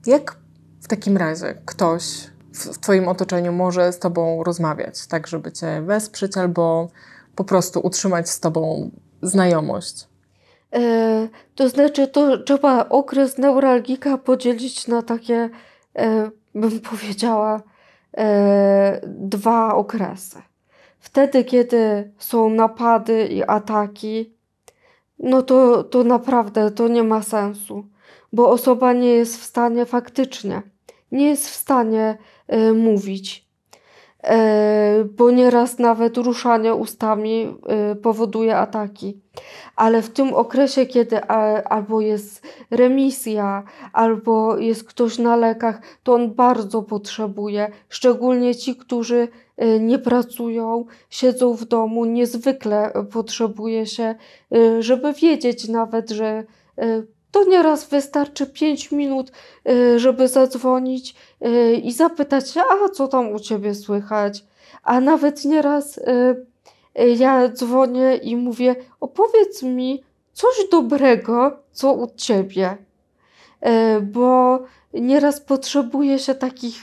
Jak w takim razie ktoś w Twoim otoczeniu może z Tobą rozmawiać, tak żeby Cię wesprzeć albo po prostu utrzymać z Tobą znajomość? E, to znaczy, to trzeba okres neuralgika podzielić na takie, e, bym powiedziała, E, dwa okresy. Wtedy, kiedy są napady i ataki, no to, to naprawdę to nie ma sensu, bo osoba nie jest w stanie faktycznie, nie jest w stanie e, mówić E, bo nieraz nawet ruszanie ustami e, powoduje ataki. Ale w tym okresie, kiedy albo jest remisja, albo jest ktoś na lekach, to on bardzo potrzebuje, szczególnie ci, którzy e, nie pracują, siedzą w domu, niezwykle potrzebuje się, żeby wiedzieć nawet, że to nieraz wystarczy 5 minut, y, żeby zadzwonić y, i zapytać się, a co tam u ciebie słychać? A nawet nieraz y, ja dzwonię i mówię, opowiedz mi coś dobrego, co u ciebie. Bo nieraz potrzebuje się takich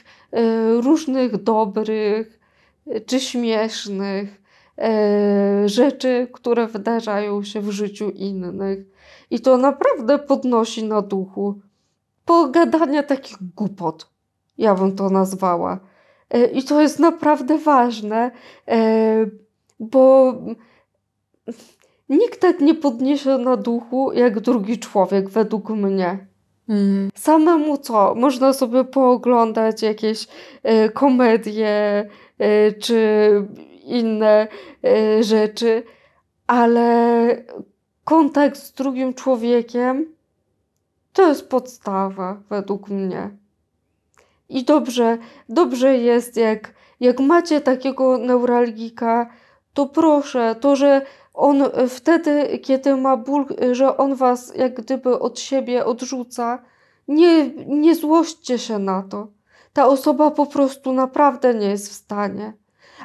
różnych dobrych czy śmiesznych rzeczy, które wydarzają się w życiu innych i to naprawdę podnosi na duchu. Pogadania takich głupot, ja bym to nazwała. E, I to jest naprawdę ważne, e, bo nikt tak nie podniesie na duchu jak drugi człowiek, według mnie. Mm. Samemu co? Można sobie pooglądać jakieś e, komedie czy inne rzeczy, ale kontakt z drugim człowiekiem to jest podstawa według mnie. I dobrze, dobrze jest, jak, jak macie takiego neuralgika, to proszę, to, że on wtedy, kiedy ma ból, że on was jak gdyby od siebie odrzuca, nie, nie złośćcie się na to. Ta osoba po prostu naprawdę nie jest w stanie.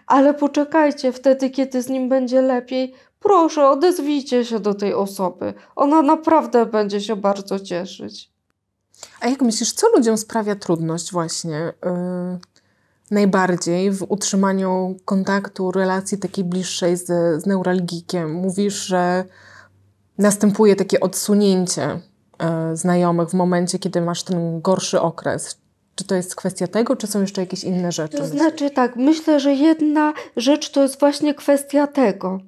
Ale poczekajcie, wtedy, kiedy z nim będzie lepiej, Proszę, odezwijcie się do tej osoby. Ona naprawdę będzie się bardzo cieszyć. A jak myślisz, co ludziom sprawia trudność właśnie yy, najbardziej w utrzymaniu kontaktu, relacji takiej bliższej z, z neuralgikiem? Mówisz, że następuje takie odsunięcie y, znajomych w momencie, kiedy masz ten gorszy okres. Czy to jest kwestia tego, czy są jeszcze jakieś inne rzeczy? To znaczy tak, myślę, że jedna rzecz to jest właśnie kwestia tego,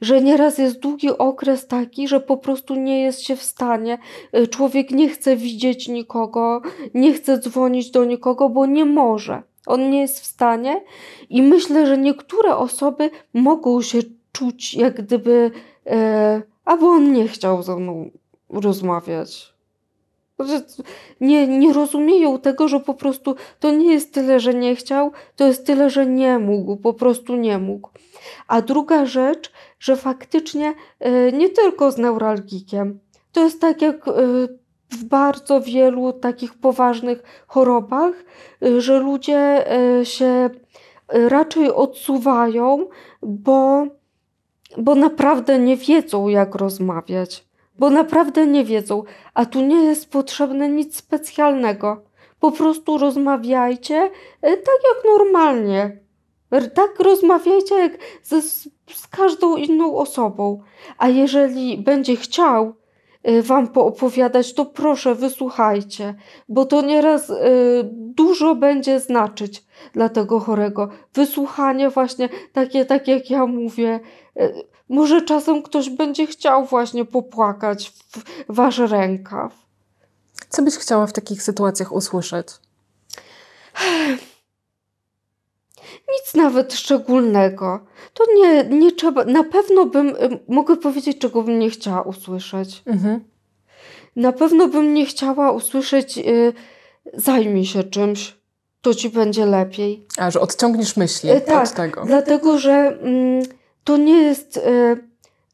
że nieraz jest długi okres taki, że po prostu nie jest się w stanie, y, człowiek nie chce widzieć nikogo, nie chce dzwonić do nikogo, bo nie może. On nie jest w stanie i myślę, że niektóre osoby mogą się czuć jak gdyby, e, albo on nie chciał ze mną rozmawiać że nie, nie rozumieją tego, że po prostu to nie jest tyle, że nie chciał, to jest tyle, że nie mógł, po prostu nie mógł. A druga rzecz, że faktycznie e, nie tylko z neuralgikiem, to jest tak jak e, w bardzo wielu takich poważnych chorobach, e, że ludzie się raczej odsuwają, bo, bo naprawdę nie wiedzą, jak rozmawiać bo naprawdę nie wiedzą, a tu nie jest potrzebne nic specjalnego. Po prostu rozmawiajcie e, tak jak normalnie. Tak rozmawiajcie jak ze, z każdą inną osobą. A jeżeli będzie chciał, e, Wam poopowiadać, to proszę wysłuchajcie, bo to nieraz y, dużo będzie znaczyć dla tego chorego. Wysłuchanie, właśnie takie, tak jak ja mówię, y, może czasem ktoś będzie chciał właśnie popłakać w wasz rękaw. Co byś chciała w takich sytuacjach usłyszeć? Nic nawet szczególnego. To nie, nie trzeba. Na pewno bym. Mogę powiedzieć, czego bym nie chciała usłyszeć. Mhm. Na pewno bym nie chciała usłyszeć. Y, zajmij się czymś, to ci będzie lepiej. A, że odciągniesz myśli e, tak, od tego. Dlatego, że. Mm, to nie jest. Y,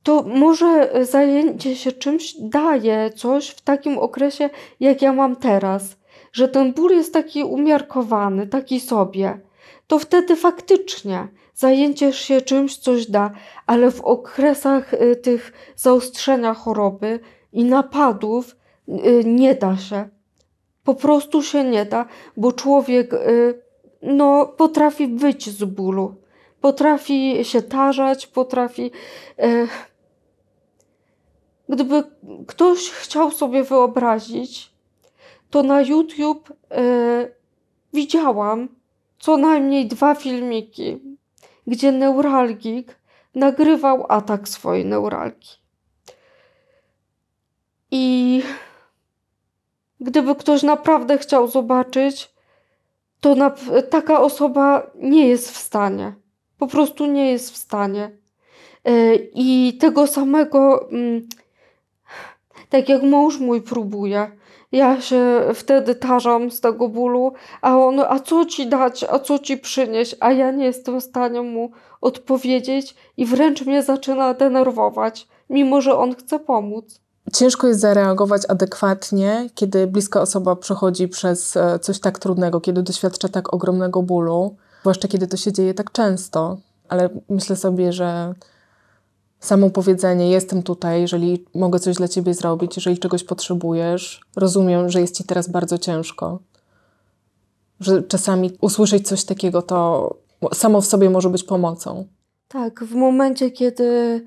to może zajęcie się czymś daje coś w takim okresie, jak ja mam teraz, że ten ból jest taki umiarkowany, taki sobie. To wtedy faktycznie zajęcie się czymś coś da, ale w okresach y, tych zaostrzenia choroby i napadów y, nie da się. Po prostu się nie da, bo człowiek no, potrafi wyjść z bólu. Potrafi się tarzać, potrafi. E, gdyby ktoś chciał sobie wyobrazić, to na YouTube e, widziałam co najmniej dwa filmiki, gdzie neuralgik nagrywał atak swojej neuralki. I gdyby ktoś naprawdę chciał zobaczyć, to taka osoba nie jest w stanie po prostu nie jest w stanie. E, I tego samego, mm, tak jak mąż mój próbuje, ja się wtedy tarzam z tego bólu, a on, a co ci dać, a co ci przynieść, a ja nie jestem w stanie mu odpowiedzieć i wręcz mnie zaczyna denerwować, mimo że on chce pomóc. Ciężko jest zareagować adekwatnie, kiedy bliska osoba przechodzi przez e, coś tak trudnego, kiedy doświadcza tak ogromnego bólu. Zwłaszcza kiedy to się dzieje tak często, ale myślę sobie, że samo powiedzenie: Jestem tutaj, jeżeli mogę coś dla ciebie zrobić, jeżeli czegoś potrzebujesz, rozumiem, że jest ci teraz bardzo ciężko. Że czasami usłyszeć coś takiego to samo w sobie może być pomocą. Tak, w momencie, kiedy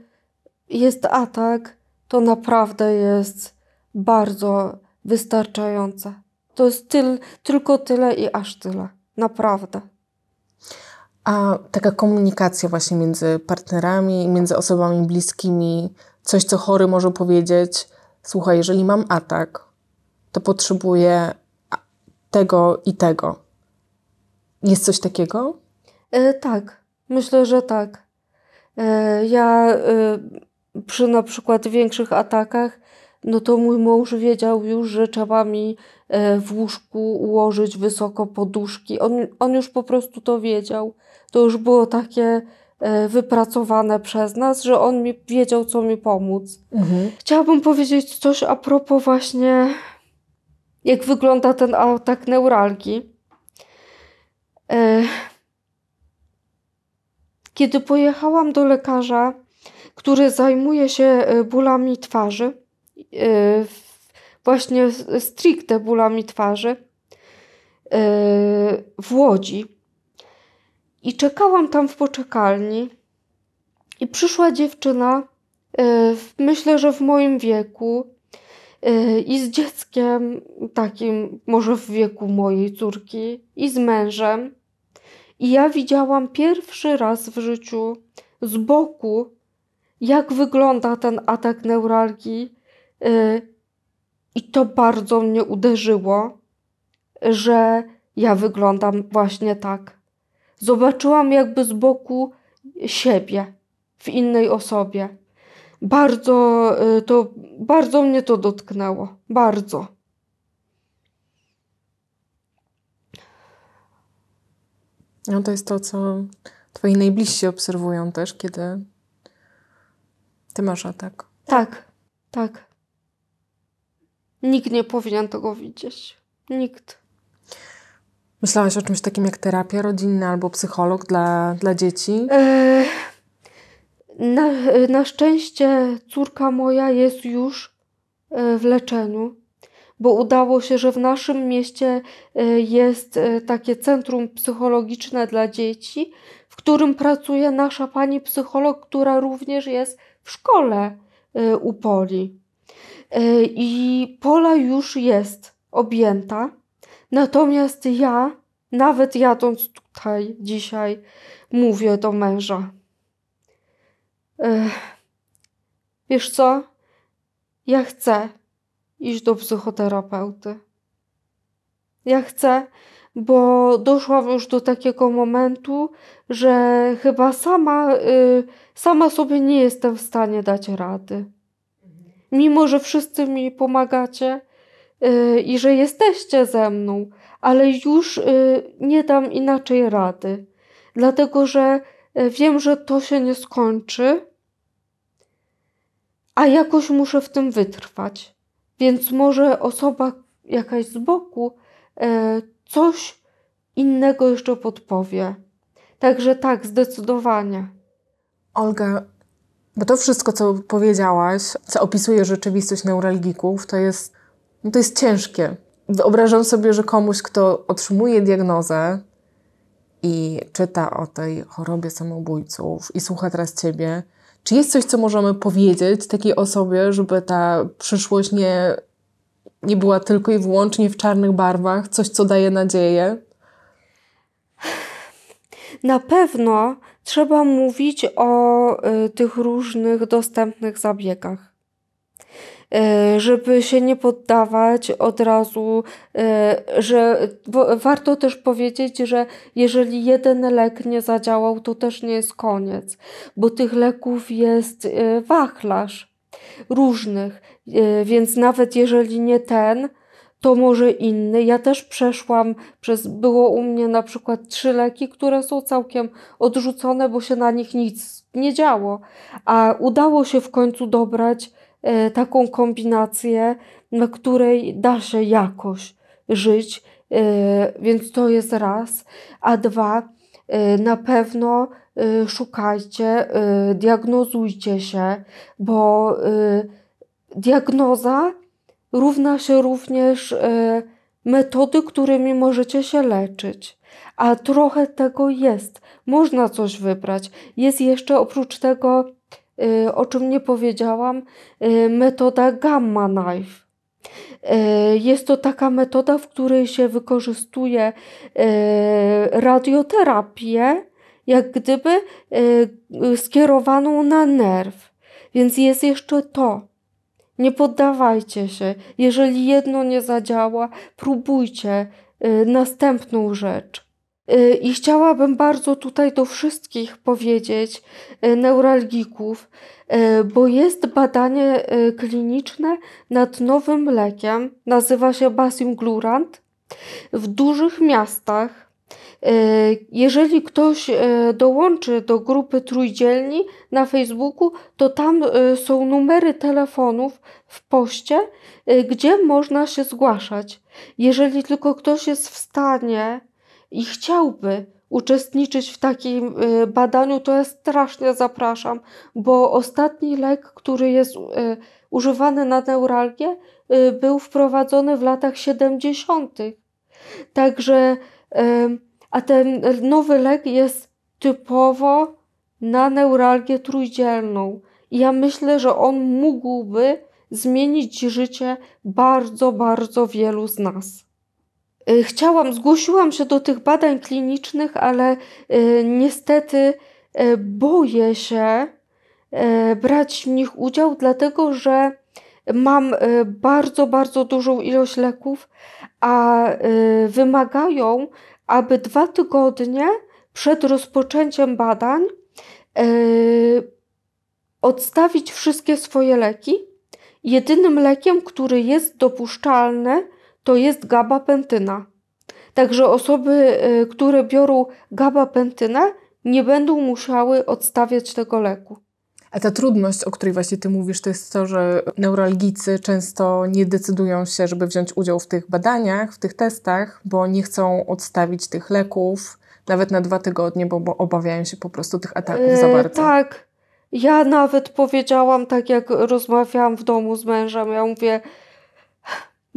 jest atak, to naprawdę jest bardzo wystarczające. To jest tyl, tylko tyle i aż tyle. Naprawdę. A taka komunikacja właśnie między partnerami, między osobami bliskimi, coś co chory może powiedzieć, słuchaj, jeżeli mam atak, to potrzebuję tego i tego. Jest coś takiego? E, tak, myślę, że tak. E, ja e, przy na przykład większych atakach, no to mój mąż wiedział już, że trzeba mi e, w łóżku ułożyć wysoko poduszki. On, on już po prostu to wiedział to już było takie e, wypracowane przez nas, że on mi wiedział, co mi pomóc. Mhm. Chciałabym powiedzieć coś a propos właśnie, jak wygląda ten atak neuralgii. E, kiedy pojechałam do lekarza, który zajmuje się e, bólami twarzy, właśnie stricte bólami twarzy w Łodzi, i czekałam tam w poczekalni i przyszła dziewczyna, y, myślę, że w moim wieku y, i z dzieckiem takim, może w wieku mojej córki i z mężem. I ja widziałam pierwszy raz w życiu z boku, jak wygląda ten atak neuralgii. Y, I to bardzo mnie uderzyło, że ja wyglądam właśnie tak. Zobaczyłam jakby z boku siebie w innej osobie. Bardzo y, to, bardzo mnie to dotknęło. Bardzo. No to jest to, co twoi najbliżsi obserwują też, kiedy ty masz atak. Tak, tak. Nikt nie powinien tego widzieć. Nikt. Myślałaś o czymś takim jak terapia rodzinna albo psycholog dla, dla dzieci? E, na, na szczęście córka moja jest już e, w leczeniu, bo udało się, że w naszym mieście e, jest takie centrum psychologiczne dla dzieci, w którym pracuje nasza pani psycholog, która również jest w szkole u Poli. I Pola już jest objęta Natomiast ja, nawet jadąc tutaj dzisiaj, mówię do męża. Ech, wiesz co? Ja chcę iść do psychoterapeuty. Ja chcę, bo doszłam już do takiego momentu, że chyba sama, y, sama sobie nie jestem w stanie dać rady. Mhm. Mimo, że wszyscy mi pomagacie, Y, i że jesteście ze mną, ale już y, nie dam inaczej rady, dlatego że y, wiem, że to się nie skończy, a jakoś muszę w tym wytrwać. Więc może osoba jakaś z boku coś innego jeszcze podpowie. Także tak, zdecydowanie. Olga, bo to wszystko, co powiedziałaś, co opisuje rzeczywistość neuralgików, to jest no to jest ciężkie. Wyobrażam sobie, że komuś, kto otrzymuje diagnozę i czyta o tej chorobie samobójców i słucha teraz ciebie, czy jest coś, co możemy powiedzieć takiej osobie, żeby ta przyszłość nie, nie była tylko i wyłącznie w czarnych barwach, coś, co daje nadzieję? Na pewno trzeba mówić o y, tych różnych dostępnych zabiegach E, żeby się nie poddawać od razu, e, że warto też powiedzieć, że jeżeli jeden lek nie zadziałał, to też nie jest koniec, bo tych leków jest e, wachlarz różnych, więc nawet jeżeli nie ten, to może inny. Ja też przeszłam przez, było u mnie na przykład trzy leki, które są całkiem odrzucone, bo się na nich nic nie działo, a udało się w końcu dobrać E, taką kombinację, na której da się jakoś żyć, e, więc to jest raz. A dwa, e, na pewno szukajcie, diagnozujcie się, bo diagnoza równa się również metody, którymi możecie się leczyć. A trochę tego jest. Można coś wybrać. Jest jeszcze oprócz tego Y, o czym nie powiedziałam, y, metoda Gamma Knife. Y, jest to taka metoda, w której się wykorzystuje radioterapię, jak gdyby skierowaną na nerw. Więc jest jeszcze to. Nie poddawajcie się. Jeżeli jedno nie zadziała, próbujcie następną rzecz. Y, I chciałabym bardzo tutaj do wszystkich powiedzieć, y, neuralgików, y, bo jest badanie kliniczne nad nowym lekiem, nazywa się Basim Glurant, W dużych miastach, jeżeli ktoś dołączy do grupy trójdzielni na Facebooku, to tam są numery telefonów w poście, gdzie można się zgłaszać. Jeżeli tylko ktoś jest w stanie i chciałby uczestniczyć w takim y, badaniu, to ja strasznie zapraszam, bo ostatni lek, który jest y, używany na neuralgię, y, był wprowadzony w latach 70. Także, a ten nowy lek jest typowo na neuralgię trójdzielną. I ja myślę, że on mógłby zmienić życie bardzo, bardzo wielu z nas. Y, chciałam, zgłosiłam się do tych badań klinicznych, ale y, niestety y, boję się brać w nich udział, dlatego że mam bardzo, bardzo dużą ilość leków, a wymagają, aby dwa tygodnie przed rozpoczęciem badań odstawić wszystkie swoje leki. Jedynym lekiem, który jest dopuszczalny, to jest gabapentyna. Także osoby, y, które biorą gabapentynę, nie będą musiały odstawiać tego leku. A ta trudność, o której właśnie ty mówisz, to jest to, że neuralgicy często nie decydują się, żeby wziąć udział w tych badaniach, w tych testach, bo nie chcą odstawić tych leków nawet na dwa tygodnie, bo, bo obawiają się po prostu tych ataków yy, za bardzo. Tak. Ja nawet powiedziałam, tak jak rozmawiałam w domu z mężem, ja mówię,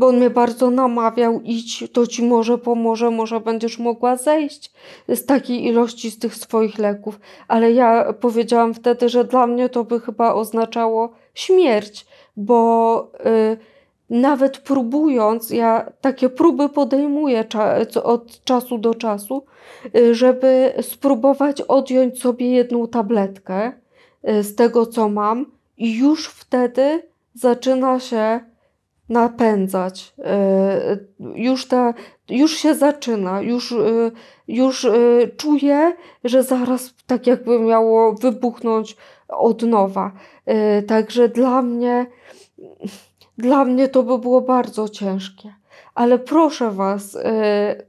bo on mnie bardzo namawiał, idź, to ci może pomoże, może będziesz mogła zejść z takiej ilości z tych swoich leków. Ale ja powiedziałam wtedy, że dla mnie to by chyba oznaczało śmierć, bo y, nawet próbując, ja takie próby podejmuję cza od czasu do czasu, y, żeby spróbować odjąć sobie jedną tabletkę y, z tego, co mam, i już wtedy zaczyna się napędzać. Y, już, ta, już się zaczyna, już, y, już y, czuję, że zaraz tak jakby miało wybuchnąć od nowa. Także dla mnie, dla mnie to by było bardzo ciężkie. Ale proszę Was,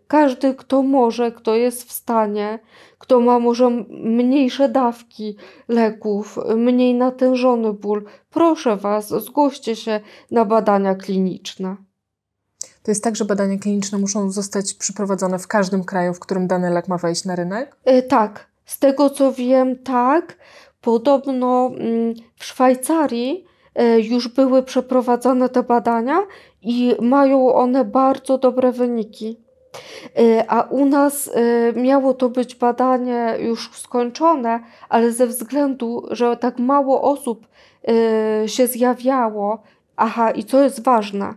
każdy, kto może, kto jest w stanie, kto ma może mniejsze dawki leków, mniej natężony ból, proszę Was, zgłoście się na badania kliniczne. To jest tak, że badania kliniczne muszą zostać przeprowadzone w każdym kraju, w którym dany lek ma wejść na rynek? Yy, tak. Z tego co wiem, tak. Podobno mm, w Szwajcarii e, już były przeprowadzone te badania i mają one bardzo dobre wyniki. Y, a u nas y, miało to być badanie już skończone, ale ze względu, że tak mało osób y, się zjawiało, aha, i co jest ważne,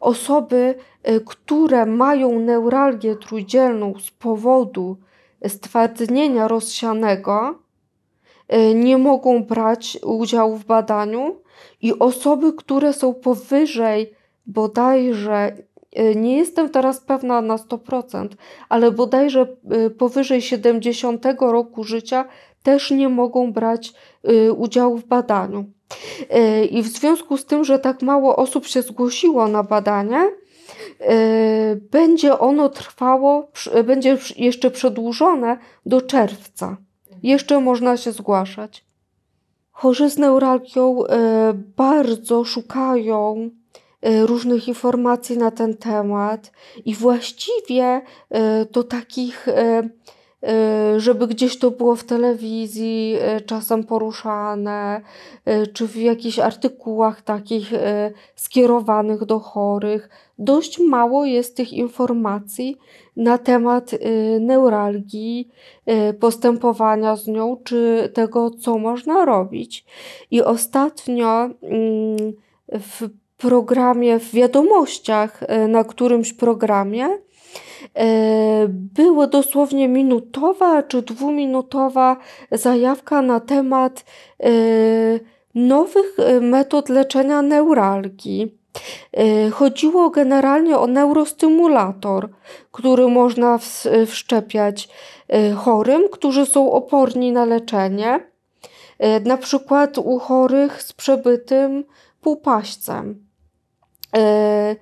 osoby, które mają neuralgię trójdzielną z powodu stwardnienia rozsianego, nie mogą brać udziału w badaniu i osoby, które są powyżej bodajże Y, nie jestem teraz pewna na 100%, ale bodajże y, powyżej 70 roku życia też nie mogą brać y, udziału w badaniu. I w związku z tym, że tak mało osób się zgłosiło na badanie, będzie ono trwało, będzie jeszcze przedłużone do czerwca. Jeszcze można się zgłaszać. Chorzy z neuralgią bardzo szukają E, różnych informacji na ten temat i właściwie e, do takich, e, żeby gdzieś to było w telewizji czasem poruszane, czy w jakichś artykułach takich skierowanych do chorych, dość mało jest tych informacji na temat neuralgii, postępowania z nią, czy tego, co można robić. I ostatnio mm, w programie, w wiadomościach, e, na którymś programie, e, było dosłownie minutowa czy dwuminutowa zajawka na temat e, nowych metod leczenia neuralgii. Chodziło generalnie o neurostymulator, który można wszczepiać chorym, którzy są oporni na leczenie, na przykład u chorych z przebytym półpaścem. E,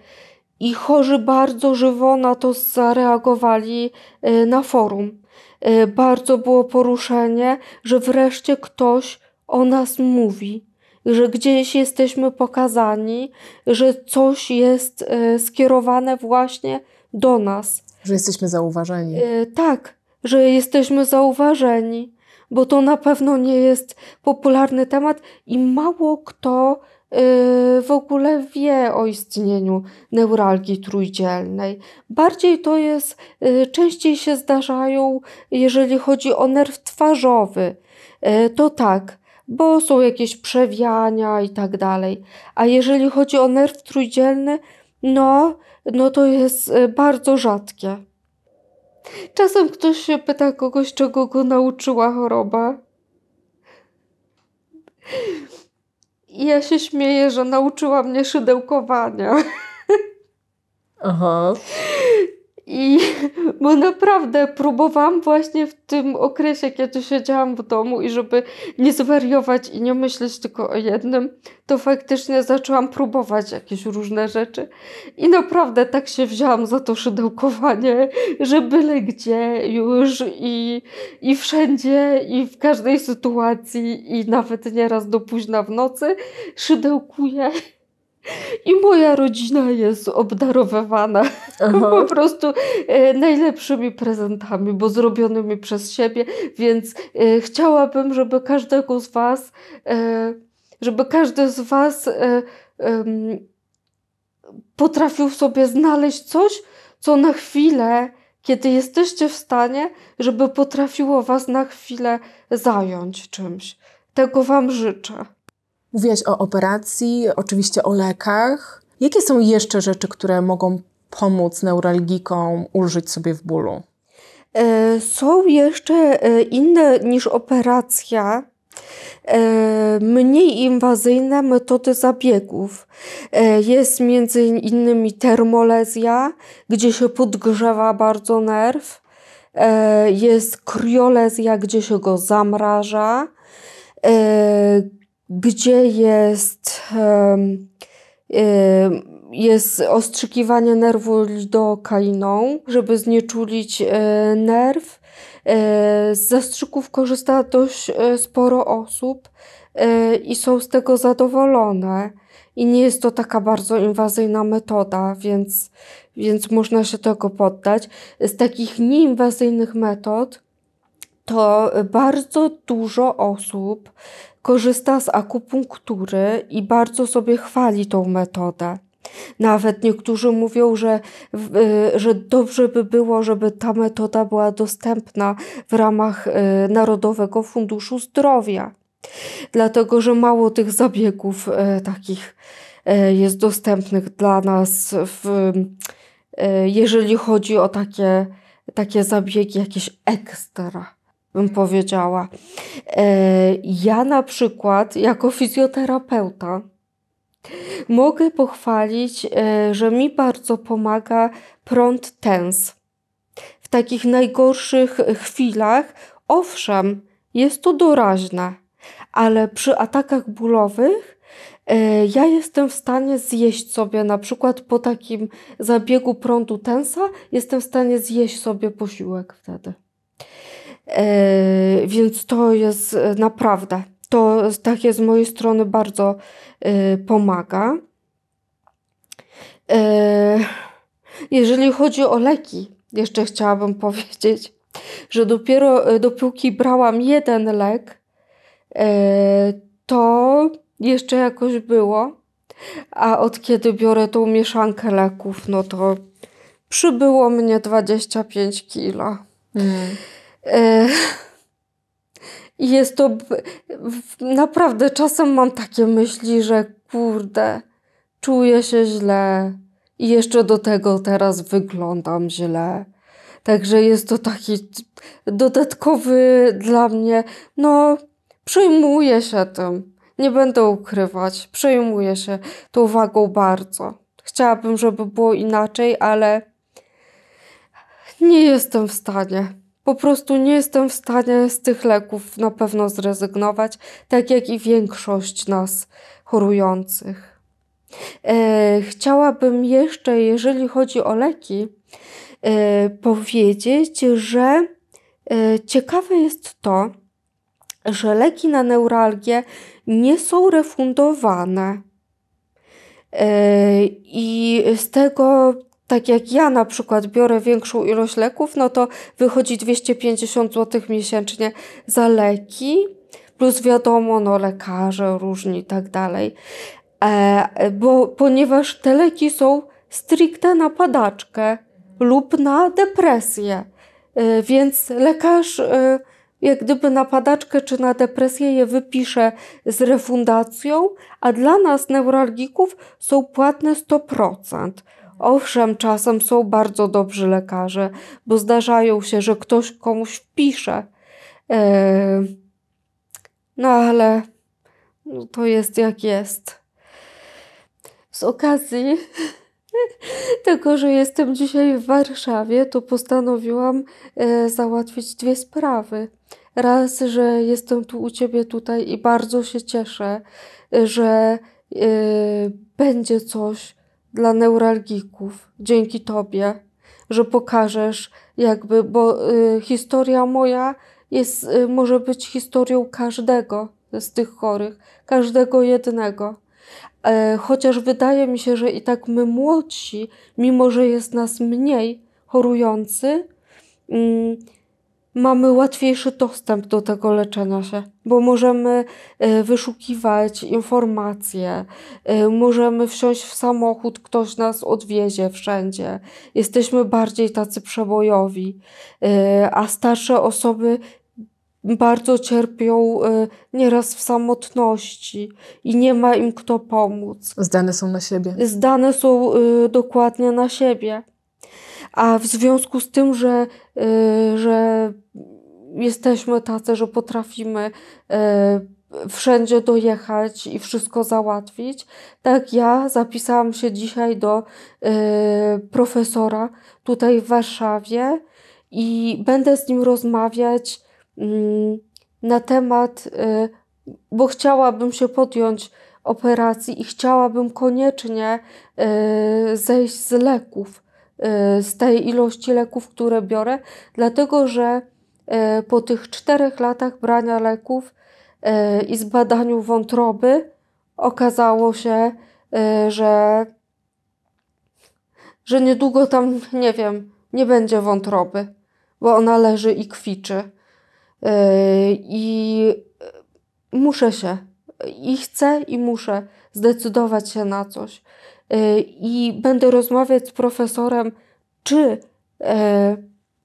i chorzy bardzo żywo na to zareagowali e, na forum. E, bardzo było poruszenie, że wreszcie ktoś o nas mówi, że gdzieś jesteśmy pokazani, że coś jest skierowane właśnie do nas. Że jesteśmy zauważeni. Tak, że jesteśmy zauważeni, bo to na pewno nie jest popularny temat i mało kto Yy, w ogóle wie o istnieniu neuralgii trójdzielnej. Bardziej to jest, yy, częściej się zdarzają, jeżeli chodzi o nerw twarzowy. Yy, to tak, bo są jakieś przewiania i tak dalej. A jeżeli chodzi o nerw trójdzielny, no, no to jest bardzo rzadkie. Czasem ktoś się pyta kogoś, czego go nauczyła choroba. I ja się śmieję, że nauczyła mnie szydełkowania. Aha. I <laughs> bo naprawdę próbowałam właśnie w tym okresie, kiedy siedziałam w domu i żeby nie zwariować i nie myśleć tylko o jednym, to faktycznie zaczęłam próbować jakieś różne rzeczy. I naprawdę tak się wzięłam za to szydełkowanie, że byle gdzie już i, i wszędzie i w każdej sytuacji i nawet nieraz do późna w nocy szydełkuję i moja rodzina jest obdarowywana Aha. <laughs> po prostu e, najlepszymi prezentami, bo zrobionymi przez siebie, więc e, chciałabym, żeby każdego z Was, e, żeby każdy z Was e, potrafił sobie znaleźć coś, co na chwilę, kiedy jesteście w stanie, żeby potrafiło Was na chwilę zająć czymś. Tego Wam życzę. Mówiłaś o operacji, oczywiście o lekach. Jakie są jeszcze rzeczy, które mogą pomóc neuralgikom ulżyć sobie w bólu? E, są jeszcze e, inne niż operacja, e, mniej inwazyjne metody zabiegów. Jest między innymi termolezja, gdzie się podgrzewa bardzo nerw. Jest kriolezja, gdzie się go zamraża gdzie jest, jest ostrzykiwanie nerwu lidokainą, żeby znieczulić e, nerw. E, z zastrzyków korzysta dość e, sporo osób i są z tego zadowolone. I nie jest to taka bardzo inwazyjna metoda, więc, więc można się tego poddać. Z takich nieinwazyjnych metod to bardzo dużo osób korzysta z akupunktury i bardzo sobie chwali tą metodę. Nawet niektórzy mówią, że, y, że dobrze by było, żeby ta metoda była dostępna w ramach y, Narodowego Funduszu Zdrowia, dlatego że mało tych zabiegów y, takich jest dostępnych dla nas, w, jeżeli chodzi o takie, takie zabiegi jakieś ekstra bym powiedziała. E, ja na przykład, jako fizjoterapeuta, mogę pochwalić, e, że mi bardzo pomaga prąd tens. W takich najgorszych chwilach, owszem, jest to doraźne, ale przy atakach bólowych e, ja jestem w stanie zjeść sobie, na przykład po takim zabiegu prądu tensa, jestem w stanie zjeść sobie posiłek wtedy. E, więc to jest e, naprawdę, to takie z mojej strony bardzo e, pomaga. Jeżeli chodzi o leki, jeszcze chciałabym <laughs> powiedzieć, że dopiero dopóki brałam jeden lek, to jeszcze jakoś było, a od kiedy biorę tą mieszankę leków, no to przybyło mnie 25 kilo. Mm. E, <laughs> jest to. Naprawdę czasem mam takie myśli, że kurde, czuję się źle i jeszcze do tego teraz wyglądam źle. Także jest to taki dodatkowy dla mnie. No, przejmuję się tym. Nie będę ukrywać, przejmuję się tą wagą bardzo. Chciałabym, żeby było inaczej, ale nie jestem w stanie. Po prostu nie jestem w stanie z tych leków na pewno zrezygnować, tak jak i większość nas chorujących. E, chciałabym jeszcze, jeżeli chodzi o leki, e, powiedzieć, że e, ciekawe jest to, że leki na neuralgię nie są refundowane. E, I z tego tak jak ja na przykład biorę większą ilość leków, no to wychodzi 250 zł miesięcznie za leki, plus wiadomo, no lekarze różni i tak dalej. E, bo, ponieważ te leki są stricte na padaczkę lub na depresję, e, więc lekarz e, jak gdyby na padaczkę czy na depresję je wypisze z refundacją, a dla nas neuralgików są płatne 100%. Owszem, czasem są bardzo dobrzy lekarze, bo zdarzają się, że ktoś komuś wpisze. E, no ale no, to jest jak jest. Z okazji <laughs> tego, że jestem dzisiaj w Warszawie, to postanowiłam e, załatwić dwie sprawy. Raz, że jestem tu u ciebie tutaj i bardzo się cieszę, że e, będzie coś dla neuralgików. Dzięki Tobie, że pokażesz, jakby, bo y, historia moja jest, y, może być historią każdego z tych chorych, każdego jednego. E, chociaż wydaje mi się, że i tak my młodsi, mimo że jest nas mniej chorujący, y, mamy łatwiejszy dostęp do tego leczenia się, bo możemy e, wyszukiwać informacje, e, możemy wsiąść w samochód, ktoś nas odwiezie wszędzie. Jesteśmy bardziej tacy przebojowi, e, a starsze osoby bardzo cierpią nieraz w samotności i nie ma im kto pomóc. Zdane są na siebie. Zdane są dokładnie na siebie a w związku z tym, że, y, że jesteśmy tacy, że potrafimy y, wszędzie dojechać i wszystko załatwić. Tak, ja zapisałam się dzisiaj do y, profesora tutaj w Warszawie i będę z nim rozmawiać y, na temat, y, bo chciałabym się podjąć operacji i chciałabym koniecznie y, zejść z leków. Y, z tej ilości leków, które biorę, dlatego że y, po tych czterech latach brania leków y, i zbadaniu wątroby okazało się, że, że niedługo tam, nie wiem, nie będzie wątroby, bo ona leży i kwiczy. I muszę się, i chcę, i muszę zdecydować się na coś. Y, i będę rozmawiać z profesorem, czy e,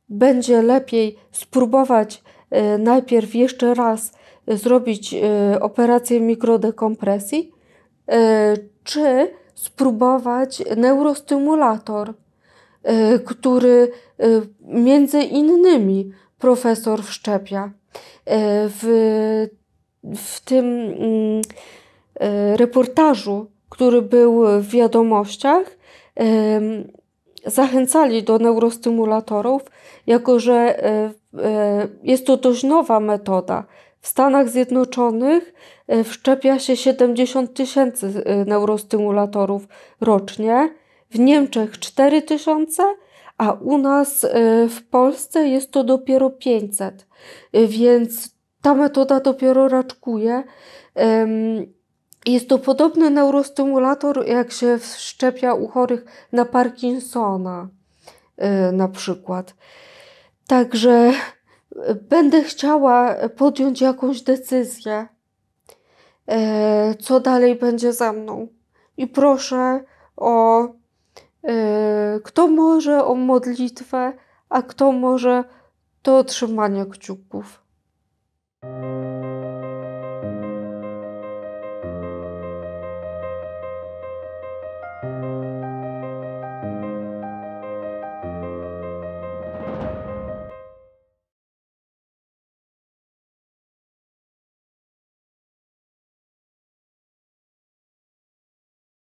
będzie lepiej spróbować e, najpierw jeszcze raz zrobić e, operację mikrodekompresji, czy spróbować neurostymulator, który między innymi profesor wszczepia. W, w tym mm, reportażu który był w wiadomościach, zachęcali do neurostymulatorów, jako że e, e, jest to dość nowa metoda. W Stanach Zjednoczonych e, wszczepia się 70 tysięcy neurostymulatorów rocznie, w Niemczech 4 tysiące, a u nas w Polsce jest to dopiero 500. Więc ta metoda dopiero raczkuje. Jest to podobny neurostymulator, jak się wszczepia u chorych na Parkinsona y, na przykład. Także y, będę chciała podjąć jakąś decyzję, y, co dalej będzie ze mną. I proszę o kto może o modlitwę, a kto może to otrzymanie kciuków.